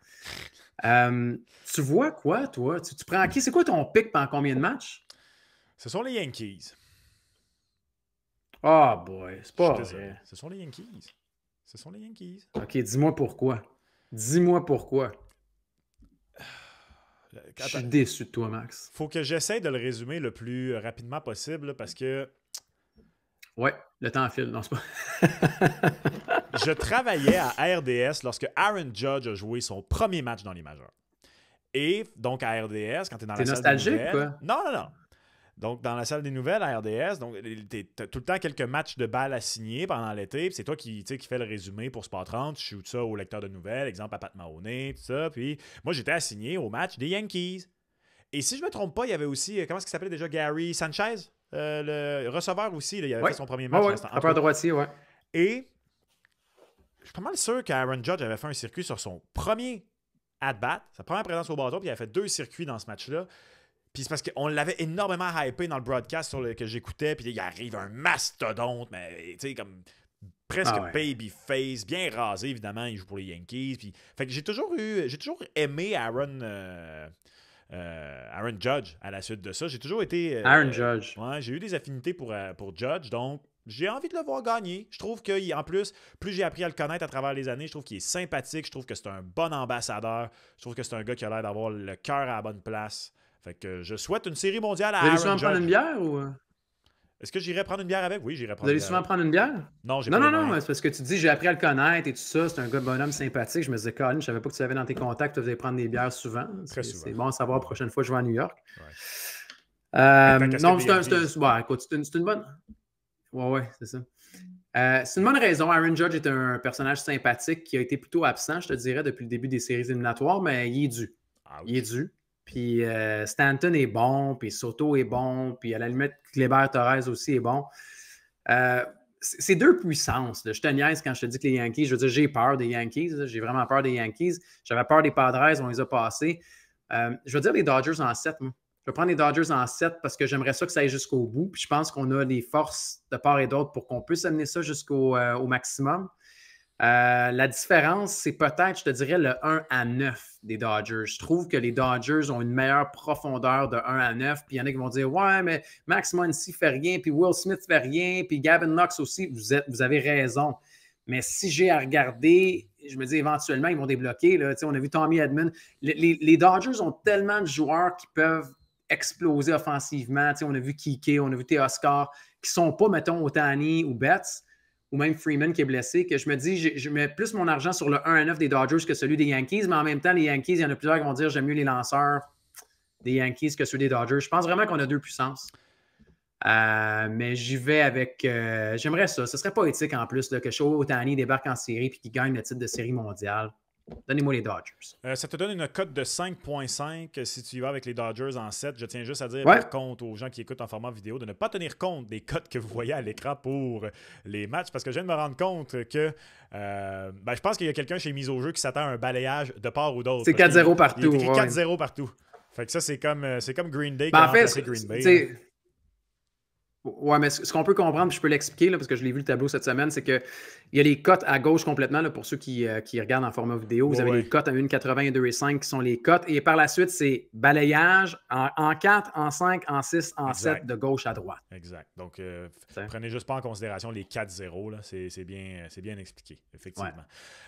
Euh, tu vois quoi, toi? Tu, prends qui? C'est quoi ton pick pendant combien de matchs? Ce sont les Yankees. Ah, boy, c'est pas vrai. Ce sont les Yankees. Ce sont les Yankees. OK, dis-moi pourquoi. Dis-moi pourquoi. Euh, je suis déçu de toi, Max. Faut que j'essaie de le résumer le plus euh, rapidement possible parce que. Ouais, le temps file, non, c'est pas. je travaillais à RDS lorsque Aaron Judge a joué son premier match dans les majeurs. Et donc à RDS, quand tu es dans la T'es nostalgique, quoi? Non, non, non. Donc, dans la salle des nouvelles à RDS, donc tout le temps quelques matchs de balles à signer pendant l'été. C'est toi qui, qui fais le résumé pour Sport 30. Tu shoots ça au lecteur de nouvelles, exemple à Pat Mahoney, tout ça. Puis moi, j'étais assigné au match des Yankees. Et si je me trompe pas, il y avait aussi, euh, comment est-ce qu'il s'appelait déjà, Gary Sanchez, euh, le receveur aussi. il avait fait son premier match. Ah ouais, droitier, ouais. Et je suis pas mal sûr qu'Aaron Judge avait fait un circuit sur son premier at-bat, sa première présence au bateau, puis il a fait deux circuits dans ce match-là. Puis c'est parce qu'on l'avait énormément hypé dans le broadcast sur le, que j'écoutais. Puis il arrive un mastodonte, mais tu sais, comme presque baby ah face babyface, bien rasé, évidemment. Il joue pour les Yankees. Puis, fait que j'ai toujours eu, j'ai toujours aimé Aaron. Euh, euh, Aaron Judge à la suite de ça. J'ai toujours été. Euh, Aaron Judge. Ouais, j'ai eu des affinités pour, pour Judge, donc j'ai envie de le voir gagner. Je trouve qu'en plus, plus j'ai appris à le connaître à travers les années, je trouve qu'il est sympathique, je trouve que c'est un bon ambassadeur, je trouve que c'est un gars qui a l'air d'avoir le cœur à la bonne place. Fait que je souhaite une série mondiale à Vous allez souvent prendre une bière ou. Euh? Est-ce que j'irai prendre une bière avec? Oui, j'irai prendre une Vous allez souvent prendre une bière? Non, j'ai Non, pas non, non, c'est parce que tu dis, j'ai appris à le connaître et tout ça. C'est un gars bonhomme sympathique. Je me disais, Colin, je savais pas que tu l'avais dans tes contacts. Tu faisais prendre des bières souvent. Très souvent. C'est bon à savoir. La prochaine fois, je vais à New York. Euh, non, c'est un. Ouais, c'est une, bonne. Ouais, ouais, c'est ça. Euh, c'est une bonne raison. Aaron Judge est un personnage sympathique qui a été plutôt absent, je te dirais, depuis le début des séries éliminatoires, mais il est dû. Ah il est dû. Puis euh, Stanton est bon, puis Soto est bon, puis à la limite, Kleber Torres aussi est bon. Euh, c'est deux puissances. Je te niaise quand je te dis que les Yankees, je veux dire, j'ai peur des Yankees. J'ai vraiment peur des Yankees. J'avais peur des Padres, on les a passés. Euh, je veux dire les Dodgers en 7. Je vais prendre les Dodgers en 7 parce que j'aimerais ça que ça aille jusqu'au bout. Puis je pense qu'on a les forces de part et d'autre pour qu'on puisse amener ça jusqu'au maximum. Euh, la différence, c'est peut-être, je te dirais, le 1 à 9 des Dodgers. Je trouve que les Dodgers ont une meilleure profondeur de 1 à 9. Puis il y en a qui vont dire Ouais, mais Max Muncy fait rien, puis Will Smith fait rien, puis Gavin Knox aussi. Vous, êtes, vous avez raison. Mais si j'ai à regarder, je me dis éventuellement, ils vont débloquer. On a vu Tommy Edmund. Les, Dodgers ont tellement de joueurs qui peuvent exploser offensivement. on a vu Kike, on a vu Oscar, qui ne sont pas, mettons, Otani ou Betts ou même Freeman qui est blessé, que je me dis, je, mets plus mon argent sur le 1 à 9 des Dodgers que celui des Yankees, mais en même temps, les Yankees, il y en a plusieurs qui vont dire j'aime mieux les lanceurs des Yankees que ceux des Dodgers. Je pense vraiment qu'on a deux puissances. Euh, mais j'y vais avec. Euh, j'aimerais ça. Ce serait pas éthique en plus que Shohei Otani débarque en série et qu'il gagne le titre de série mondiale. Donnez-moi les Dodgers. Euh, ça te donne une cote de 5.5 euh, si tu y vas avec les Dodgers en 7. Je tiens juste à dire par contre aux gens qui écoutent en format vidéo de ne pas tenir compte des cotes que vous voyez à l'écran pour les matchs parce que je viens de me rendre compte que euh, ben, je pense qu'il y a quelqu'un chez Mise au jeu qui s'attend à un balayage de part ou d'autre. C'est 4-0 partout. 4-0 partout. Fait que ça, c'est comme, comme Green Day. Ben, en fait, Green Bay. Hein. Ouais, mais ce qu'on peut comprendre, je peux l'expliquer parce que je l'ai vu le tableau cette semaine, c'est qu'il y a les cotes à gauche complètement là, pour ceux qui, euh, regardent en format vidéo. Vous avez les cotes à 1,80 et 5 qui sont les cotes. Et par la suite, c'est balayage en, 4, en 5, en 6, en 7, de gauche à droite. Exact. Donc, euh, ne prenez juste pas en considération les 4-0. C'est bien, bien expliqué, effectivement.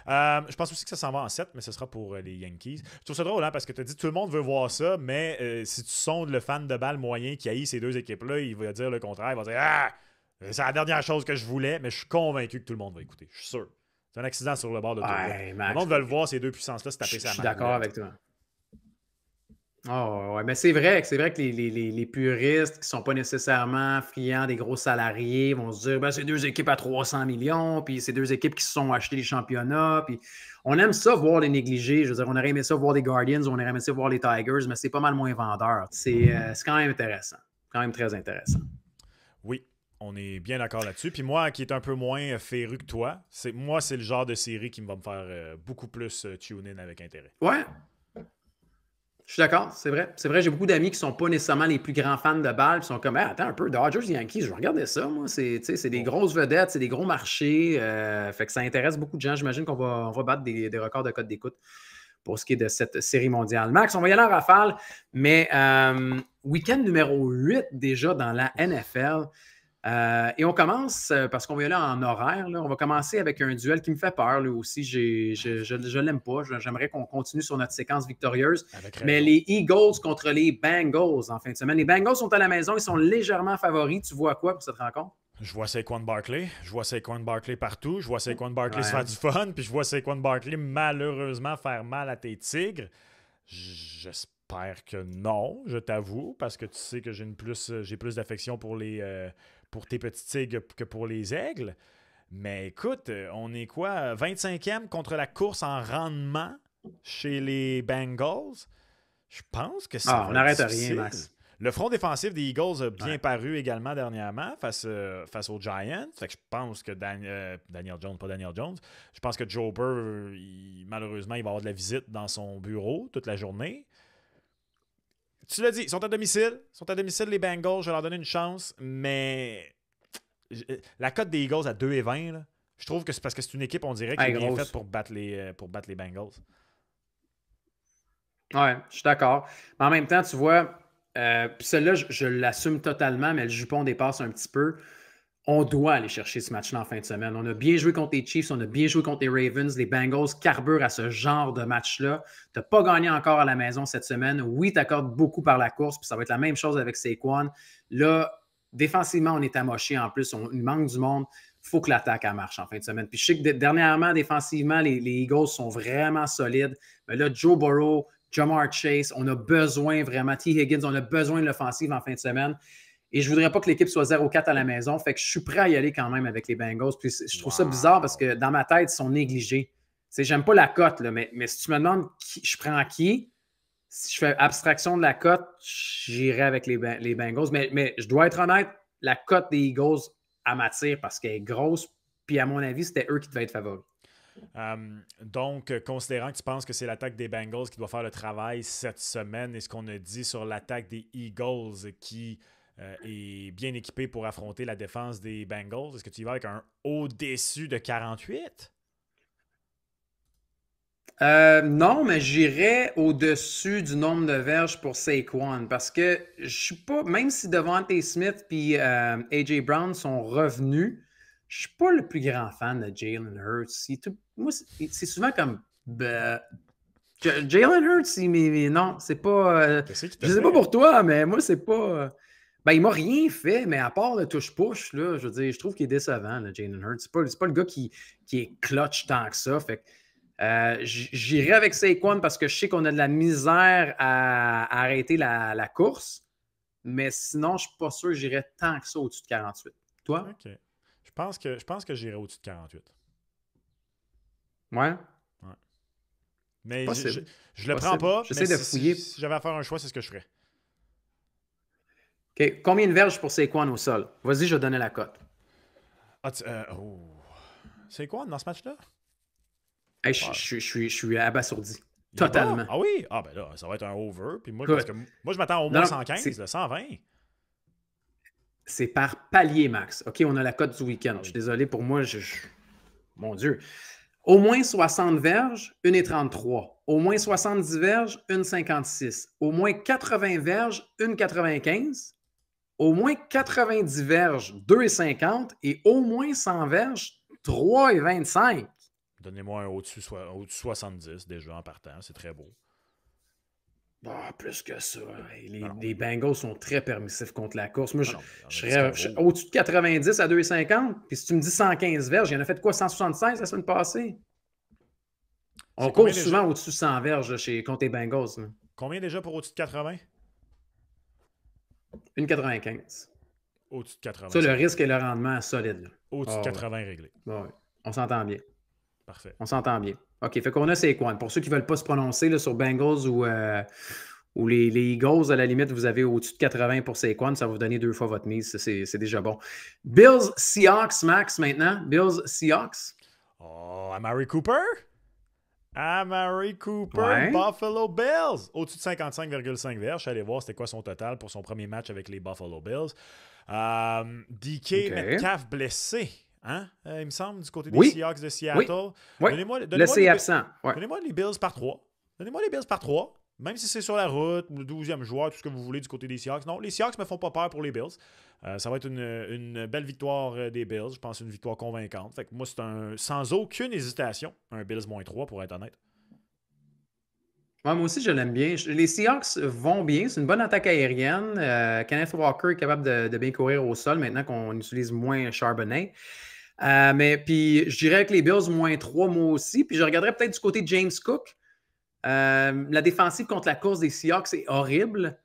Euh, je pense aussi que ça s'en va en 7, mais ce sera pour les Yankees. Je trouve ça drôle hein, parce que tu as dit tout le monde veut voir ça, mais si tu sondes le fan de balle moyen qui haït ces deux équipes-là, il va dire le contraire va dire Ah, c'est la dernière chose que je voulais, mais je suis convaincu que tout le monde va écouter. Je suis sûr. C'est un accident sur le bord de tout. Tout le monde veut le voir, ces deux puissances-là, se taper sa Je suis d'accord avec toi. Oh, ouais, mais c'est vrai, c'est vrai que les, puristes qui ne sont pas nécessairement friands des gros salariés vont se dire ben, c'est deux équipes à 300 millions, puis c'est deux équipes qui se sont achetées les championnats. Puis on aime ça voir les négligés. Je veux dire, on aurait aimé ça voir les Guardians, on aurait aimé ça voir les Tigers, mais c'est pas mal moins vendeur. C'est mm-hmm. euh, quand même intéressant. Quand même très intéressant. On est bien d'accord là-dessus. Puis moi, qui est un peu moins féru que toi, c'est moi, c'est le genre de série qui va me faire euh, beaucoup plus euh, tune-in avec intérêt. Ouais. Je suis d'accord, c'est vrai. C'est vrai, j'ai beaucoup d'amis qui sont pas nécessairement les plus grands fans de balle, Ils sont comme attends un peu, Dodgers Yankees, je regardais ça, moi. C'est des grosses vedettes, c'est des gros marchés. Euh, fait que ça intéresse beaucoup de gens. J'imagine qu'on va, on battre des, records de code d'écoute pour ce qui est de cette série mondiale. Max, on va y aller en rafale, mais week-end numéro 8 déjà dans la NFL. Euh, et on commence, euh, parce qu'on vient là en horaire, on va commencer avec un duel qui me fait peur, lui aussi. je ne l'aime pas. J'aimerais qu'on continue sur notre séquence victorieuse. Mais les Eagles contre les Bengals en fin de semaine. Les Bengals sont à la maison, ils sont légèrement favoris. Tu vois quoi pour cette rencontre? Je vois Saquon Barkley, je vois Saquon Barkley partout, je vois Saquon Barkley se faire du fun, puis je vois Saquon Barkley malheureusement faire mal à tes tigres. J'espère que non, je t'avoue, parce que tu sais que j'ai plus, euh, j'ai plus d'affection pour les, pour tes petits tigres que pour les aigles. Mais écoute, euh, on est quoi? 25e contre la course en rendement chez les Bengals. Je pense que ça. Ah, on n'arrête rien, Le front défensif des Eagles a bien paru également dernièrement face, euh, face aux Giants. Fait que je pense que euh, Daniel Jones, pas Daniel Jones, je pense que Joe Burr, malheureusement, il va avoir de la visite dans son bureau toute la journée tu l'as dit, ils sont à domicile. sont à domicile, les Bengals. Je vais leur donner une chance. Mais euh, la cote des Eagles à 2 et 20, je trouve que c'est parce que c'est une équipe, on dirait, qui est bien faite pour battre les, euh, pour battre les Bengals. Ouais, je suis d'accord. Mais en même temps, tu vois, euh, celle-là, je, je l'assume totalement, mais le jupon dépasse un petit peu on doit aller chercher ce match-là en fin de semaine. On a bien joué contre les Chiefs, on a bien joué contre les Ravens, les Bengals carburent à ce genre de match-là. Tu n'as pas gagné encore à la maison cette semaine. Oui, tu accordes beaucoup par la course, puis ça va être la même chose avec Saquon. Là, défensivement, on est amoché en plus, on, manque du monde. Il faut que l'attaque marche en fin de semaine. Puis je sais que dernièrement, défensivement, les, les Eagles sont vraiment solides. Mais là, Joe Burrow, Jamar Chase, on a besoin vraiment, T. Higgins, on a besoin de l'offensive en fin de semaine. Et je voudrais pas que l'équipe soit 0-4 à la maison. Fait que je suis prêt à y aller quand même avec les Bengals. Puis je trouve ça bizarre parce que dans ma tête, ils sont négligés. J'aime pas la cote, là, mais, mais si tu me demandes qui, je prends qui, si je fais abstraction de la cote, j'irai avec ben, les, Bengals. Mais, mais, je dois être honnête, la cote des Eagles, elle m'attire parce qu'elle est grosse. Puis à mon avis, c'était eux qui devaient être favoris. Hum, donc, considérant que tu penses que c'est l'attaque des Bengals qui doit faire le travail cette semaine et ce qu'on a dit sur l'attaque des Eagles qui euh, et bien équipé pour affronter la défense des Bengals. Est-ce que tu y vas avec un haut dessus de 48? Euh, non, mais j'irai au-dessus du nombre de verges pour Saquon parce que je suis pas, même si Devante Smith et euh, AJ Brown sont revenus, je suis pas le plus grand fan de Jalen Hurts. moi, c'est souvent comme. Bah, Jalen Hurts, mais, mais non, c'est pas. Je je sais pas pour toi, mais moi, c'est pas. Il ben, il m'a rien fait, mais à part le touche-push, je veux je trouve qu'il est décevant, le Jalen Hurts. C'est pas, pas le gars qui, qui est clutch tant que ça. Fait euh, j'irai avec Saquon parce que je sais qu'on a de la misère à, arrêter la, course. Mais sinon, je suis pas sûr que j'irai tant que ça au-dessus de 48. Toi? OK. Je pense que, je pense que j'irai au-dessus de 48. Ouais? Ouais. Mais je, le prends pas. J'essaie de fouiller. si j'avais à faire un choix, c'est ce que je ferais. Combien de verges pour Saquon au sol? Vas-y, je vais donner la cote. Ah, euh, oh. C'est dans ce match-là? je, suis je, suis abasourdi. Totalement. Ah oui? Ah ben là, ça va être un over. Puis moi, moi je m'attends au moins 115, le 120. C'est par palier, Max. OK, on a la cote du week-end. Ah je suis désolé pour moi. Mon Dieu. Au moins 60 verges, 1,33. Au moins 70 verges, 1,56. Au moins 80 verges, 1,95 au moins 90 verges, 2,50 et au moins 100 verges, 3,25. Donnez-moi un au-dessus au 70 déjà en partant, c'est très beau. Bon, bah, plus que ça. Hein. Les, Bengals sont très permissifs contre la course. Moi, je, ah serais au-dessus de 90 à 2,50. Puis si tu me dis 115 verges, il y en a fait quoi 176 la semaine passée? On court souvent au-dessus de 100 verges chez, contre les Bengals. Combien déjà pour au-dessus de 80? 1,95. Au-dessus de 80. Ça, le risque et le rendement solide. Au-dessus de 80 ah, réglé. On s'entend bien. Parfait. On s'entend bien. OK, fait qu'on a Saquon. Pour ceux qui ne veulent pas se prononcer sur Bengals ou, euh, ou les, les, Eagles, à la limite, vous avez au-dessus de 80 pour Saquon, ça va vous donner deux fois votre mise. C'est déjà bon. Bills Seahawks, Max, maintenant. Bills Seahawks. Oh, Amari Cooper? Amari Cooper, Buffalo Bills. Au-dessus de 55,5 suis allé voir c'était quoi son total pour son premier match avec les Buffalo Bills. Euh, DK Metcalf blessé. Hein? Euh, il me semble, du côté des Seahawks de Seattle. Donnez-moi, les, absent. Donnez-moi les Bills par 3. Donnez-moi les Bills par 3. Même si c'est sur la route, le 12e joueur, tout ce que vous voulez du côté des Seahawks. Non, les Seahawks ne me font pas peur pour les Bills. Euh, ça va être une, belle victoire euh, des Bills. Je pense une victoire convaincante. Fait moi, c'est un sans aucune hésitation, un Bills moins 3 pour être honnête. moi aussi, je l'aime bien. Les Seahawks vont bien. C'est une bonne attaque aérienne. Euh, Kenneth Walker est capable de, bien courir au sol maintenant qu'on utilise moins Charbonnet. mais puis, je dirais que les Bills, moins 3, moi aussi. Puis, je regarderais peut-être du côté de James Cook. Euh, la défensive contre la course des Seahawks est horrible.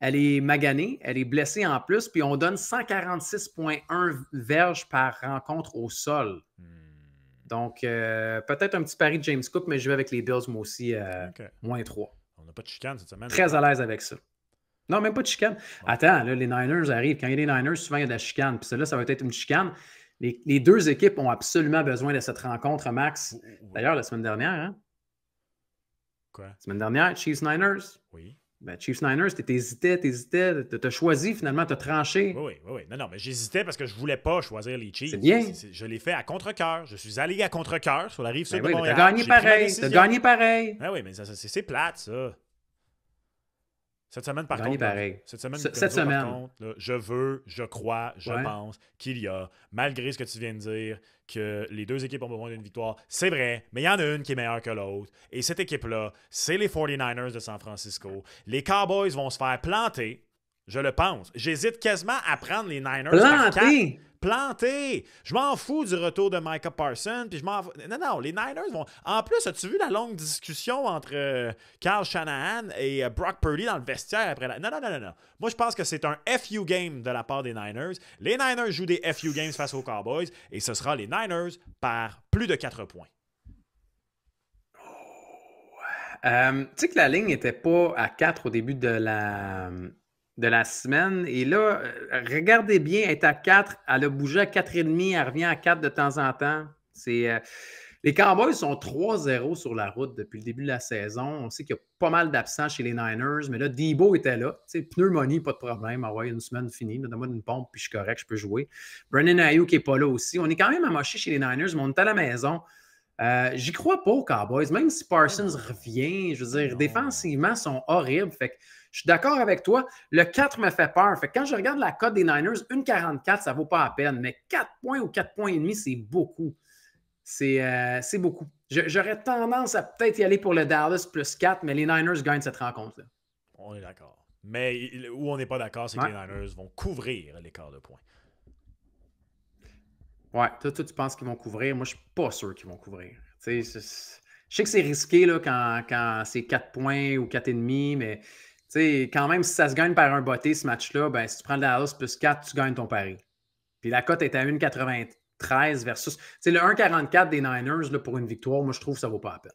Elle est maganée, elle est blessée en plus, puis on donne 146,1 verges par rencontre au sol. Hmm. Donc, euh, peut-être un petit pari de James Cook, mais je vais avec les Bills, moi aussi, à euh, moins 3. On n'a pas de chicane cette semaine. Très à l'aise avec ça. Non, même pas de chicane. Attends, les Niners arrivent. Quand il y a des Niners, souvent, il y a de la chicane. Puis celle-là, ça va être une chicane. Les, les, deux équipes ont absolument besoin de cette rencontre, Max. D'ailleurs, la semaine dernière, hein? semaine dernière, Chiefs Niners. Oui. Ben, Chiefs Niners, t'hésitais, t'hésitais, t'as choisi finalement, t'as tranché. Oui, oui, oui. Non, non, mais j'hésitais parce que je voulais pas choisir les Chiefs. C'est bien. je l'ai fait à contre-cœur. Je suis allé à contre-cœur sur la rive ben sud ben de T'as gagné pareil. T'as gagné pareil. Ah oui, mais c'est plate, ça. Cette semaine, par contre, cette semaine, cette semaine. je veux, je crois, je pense qu'il y a, malgré ce que tu viens de dire, que les deux équipes ont besoin d'une victoire. C'est vrai, mais il y en a une qui est meilleure que l'autre. Et cette équipe-là, c'est les 49ers de San Francisco. Les Cowboys vont se faire planter, je le pense. J'hésite quasiment à prendre les Niners. Planter! planté. Je m'en fous du retour de Micah Parsons. Puis je m'en Non, non, les Niners vont. En plus, as-tu vu la longue discussion entre euh, Carl Shanahan et euh, Brock Purdy dans le vestiaire après la. Non, non, non, non. Moi, je pense que c'est un FU game de la part des Niners. Les Niners jouent des FU games face aux Cowboys et ce sera les Niners par plus de 4 points. Euh, tu sais que la ligne n'était pas à 4 au début de la, de la semaine. Et là, euh, regardez bien, elle est à 4. Elle a bougé à 4,5. Elle revient à 4 de temps en temps. C'est. Euh, les Cowboys sont 3-0 sur la route depuis le début de la saison. On sait qu'il y a pas mal d'absents chez les Niners, mais là, Debo était là. c'est pneumonie, pas de problème. Ah ouais, une semaine finie. Donne-moi une pompe, puis je suis correct, je peux jouer. Brennan Ayuk qui n'est pas là aussi. On est quand même amoché chez les Niners, mais on est à la maison. Euh, j'y crois pas aux Cowboys, même si Parsons revient, je veux dire, défensivement, défensivement, sont horribles. Fait que je suis d'accord avec toi. Le 4 me fait peur. Fait quand je regarde la cote des Niners, 1,44, ça vaut pas la peine. Mais 4 points ou 4 points et demi, c'est beaucoup. C'est euh, beaucoup. J'aurais tendance à peut-être y aller pour le Dallas plus 4, mais les Niners gagnent cette rencontre-là. On est d'accord. Mais où on n'est pas d'accord, c'est que les Niners vont couvrir l'écart de points. Ouais, toi, tu penses qu'ils vont couvrir. Moi, je ne suis pas sûr qu'ils vont couvrir. Je sais que c'est risqué là, quand, quand c'est 4 points ou 4,5, mais quand même, si ça se gagne par un botté ce match-là, ben, si tu prends de la hausse plus 4, tu gagnes ton pari. Puis la cote est à 1,93 versus. C'est le 1,44 des Niners là, pour une victoire, moi, je trouve que ça vaut pas la peine.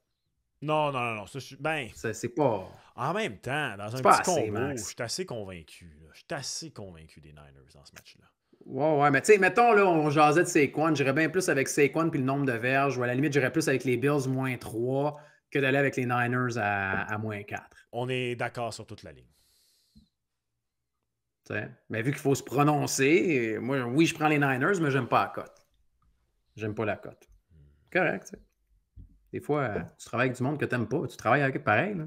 Non, non, non, ben, C'est pas. En même temps, dans un petit combo, je suis assez convaincu. Je suis assez convaincu des Niners dans ce match-là. Ouais, ouais, mais tu sais, mettons, là, on jasait de Saquon. J'irais bien plus avec Saquon puis le nombre de verges. Ou à la limite, j'irais plus avec les Bills moins 3 que d'aller avec les Niners à, moins 4. On est d'accord sur toute la ligne. mais vu qu'il faut se prononcer, moi, oui, je prends les Niners, mais j'aime pas la cote. J'aime pas la cote. Hmm. Correct, Des fois, euh, tu travailles avec du monde que tu n'aimes pas. Tu travailles avec pareil, là.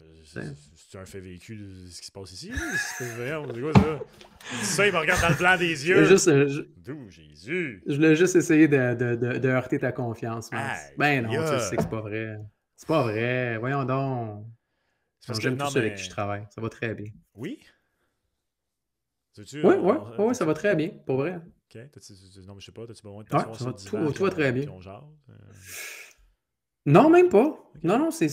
Hein? C'est un fait vécu de ce qui se passe ici. C'est quoi ça? Ça, il me regarde dans le blanc des yeux. Euh, je... D'où Jésus? Je voulais juste essayer de, heurter ta confiance. ben non, tu sais que c'est pas vrai. C'est pas vrai. Voyons donc. J'aime tous ceux avec qui je travaille. Ça va très bien. Oui? Oui, oui, euh, ça va très bien, pour vrai. Ok. Non, mais je sais pas, t'as-tu de ça va, tout, tout va très bien. Non, même pas. Non, non, c'est,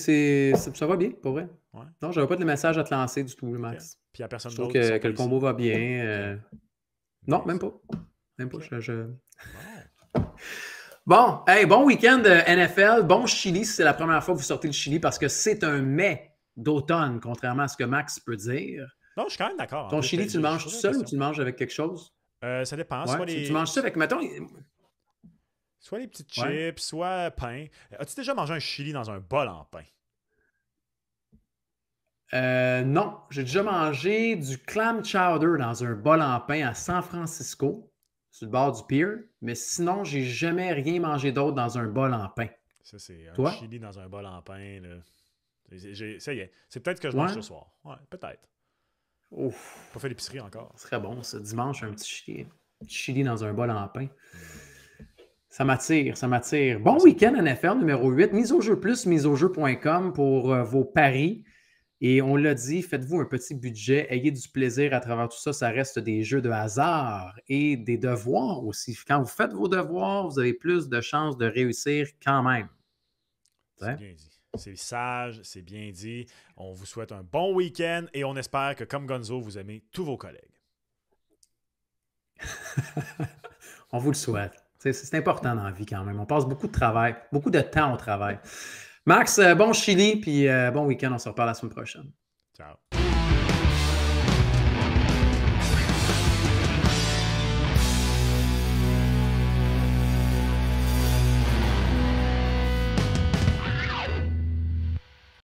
ça, ça va bien, pour vrai. Non, Non, n'avais pas de message à te lancer du tout, Max. Puis à personne Je trouve que, le combo va bien. Euh, non, même pas. Même pas. Bon, hey, bon week-end euh, NFL. Bon Chili, si c'est la première fois que vous sortez le Chili, parce que c'est un mai d'automne, contrairement à ce que Max peut dire. Non, je suis quand même d'accord. Ton Chili, tu le manges tout seul ou tu le manges avec quelque chose? Euh, ça dépend. tu, manges ça avec, mettons, Soit les petites chips, soit pain. As-tu déjà mangé un chili dans un bol en pain? Euh, non, j'ai déjà mangé du clam chowder dans un bol en pain à San Francisco, sur le bord du pier, mais sinon, j'ai jamais rien mangé d'autre dans un bol en pain. Ça, c'est un chili dans un bol en pain. Ça y est, c'est peut-être que je mange ce soir. Ouais, peut-être. Ouf. Pas fait l'épicerie encore. Ce serait bon, ce Dimanche, un petit chili. chili dans un bol en pain. Hmm. Ça m'attire, ça m'attire. Bon week-end NFR, numéro 8, mise au jeu plus, mise au jeu.com pour euh, vos paris. Et on l'a dit, faites-vous un petit budget, ayez du plaisir à travers tout ça. Ça reste des jeux de hasard et des devoirs aussi. Quand vous faites vos devoirs, vous avez plus de chances de réussir quand même. C'est hein? bien dit. C'est sage, c'est bien dit. On vous souhaite un bon week-end et on espère que, comme Gonzo, vous aimez tous vos collègues. on vous le souhaite. C'est important dans la vie quand même. On passe beaucoup de travail, beaucoup de temps au travail. Max, euh, bon Chili, puis euh, bon week-end. On se reparle la semaine prochaine. Ciao.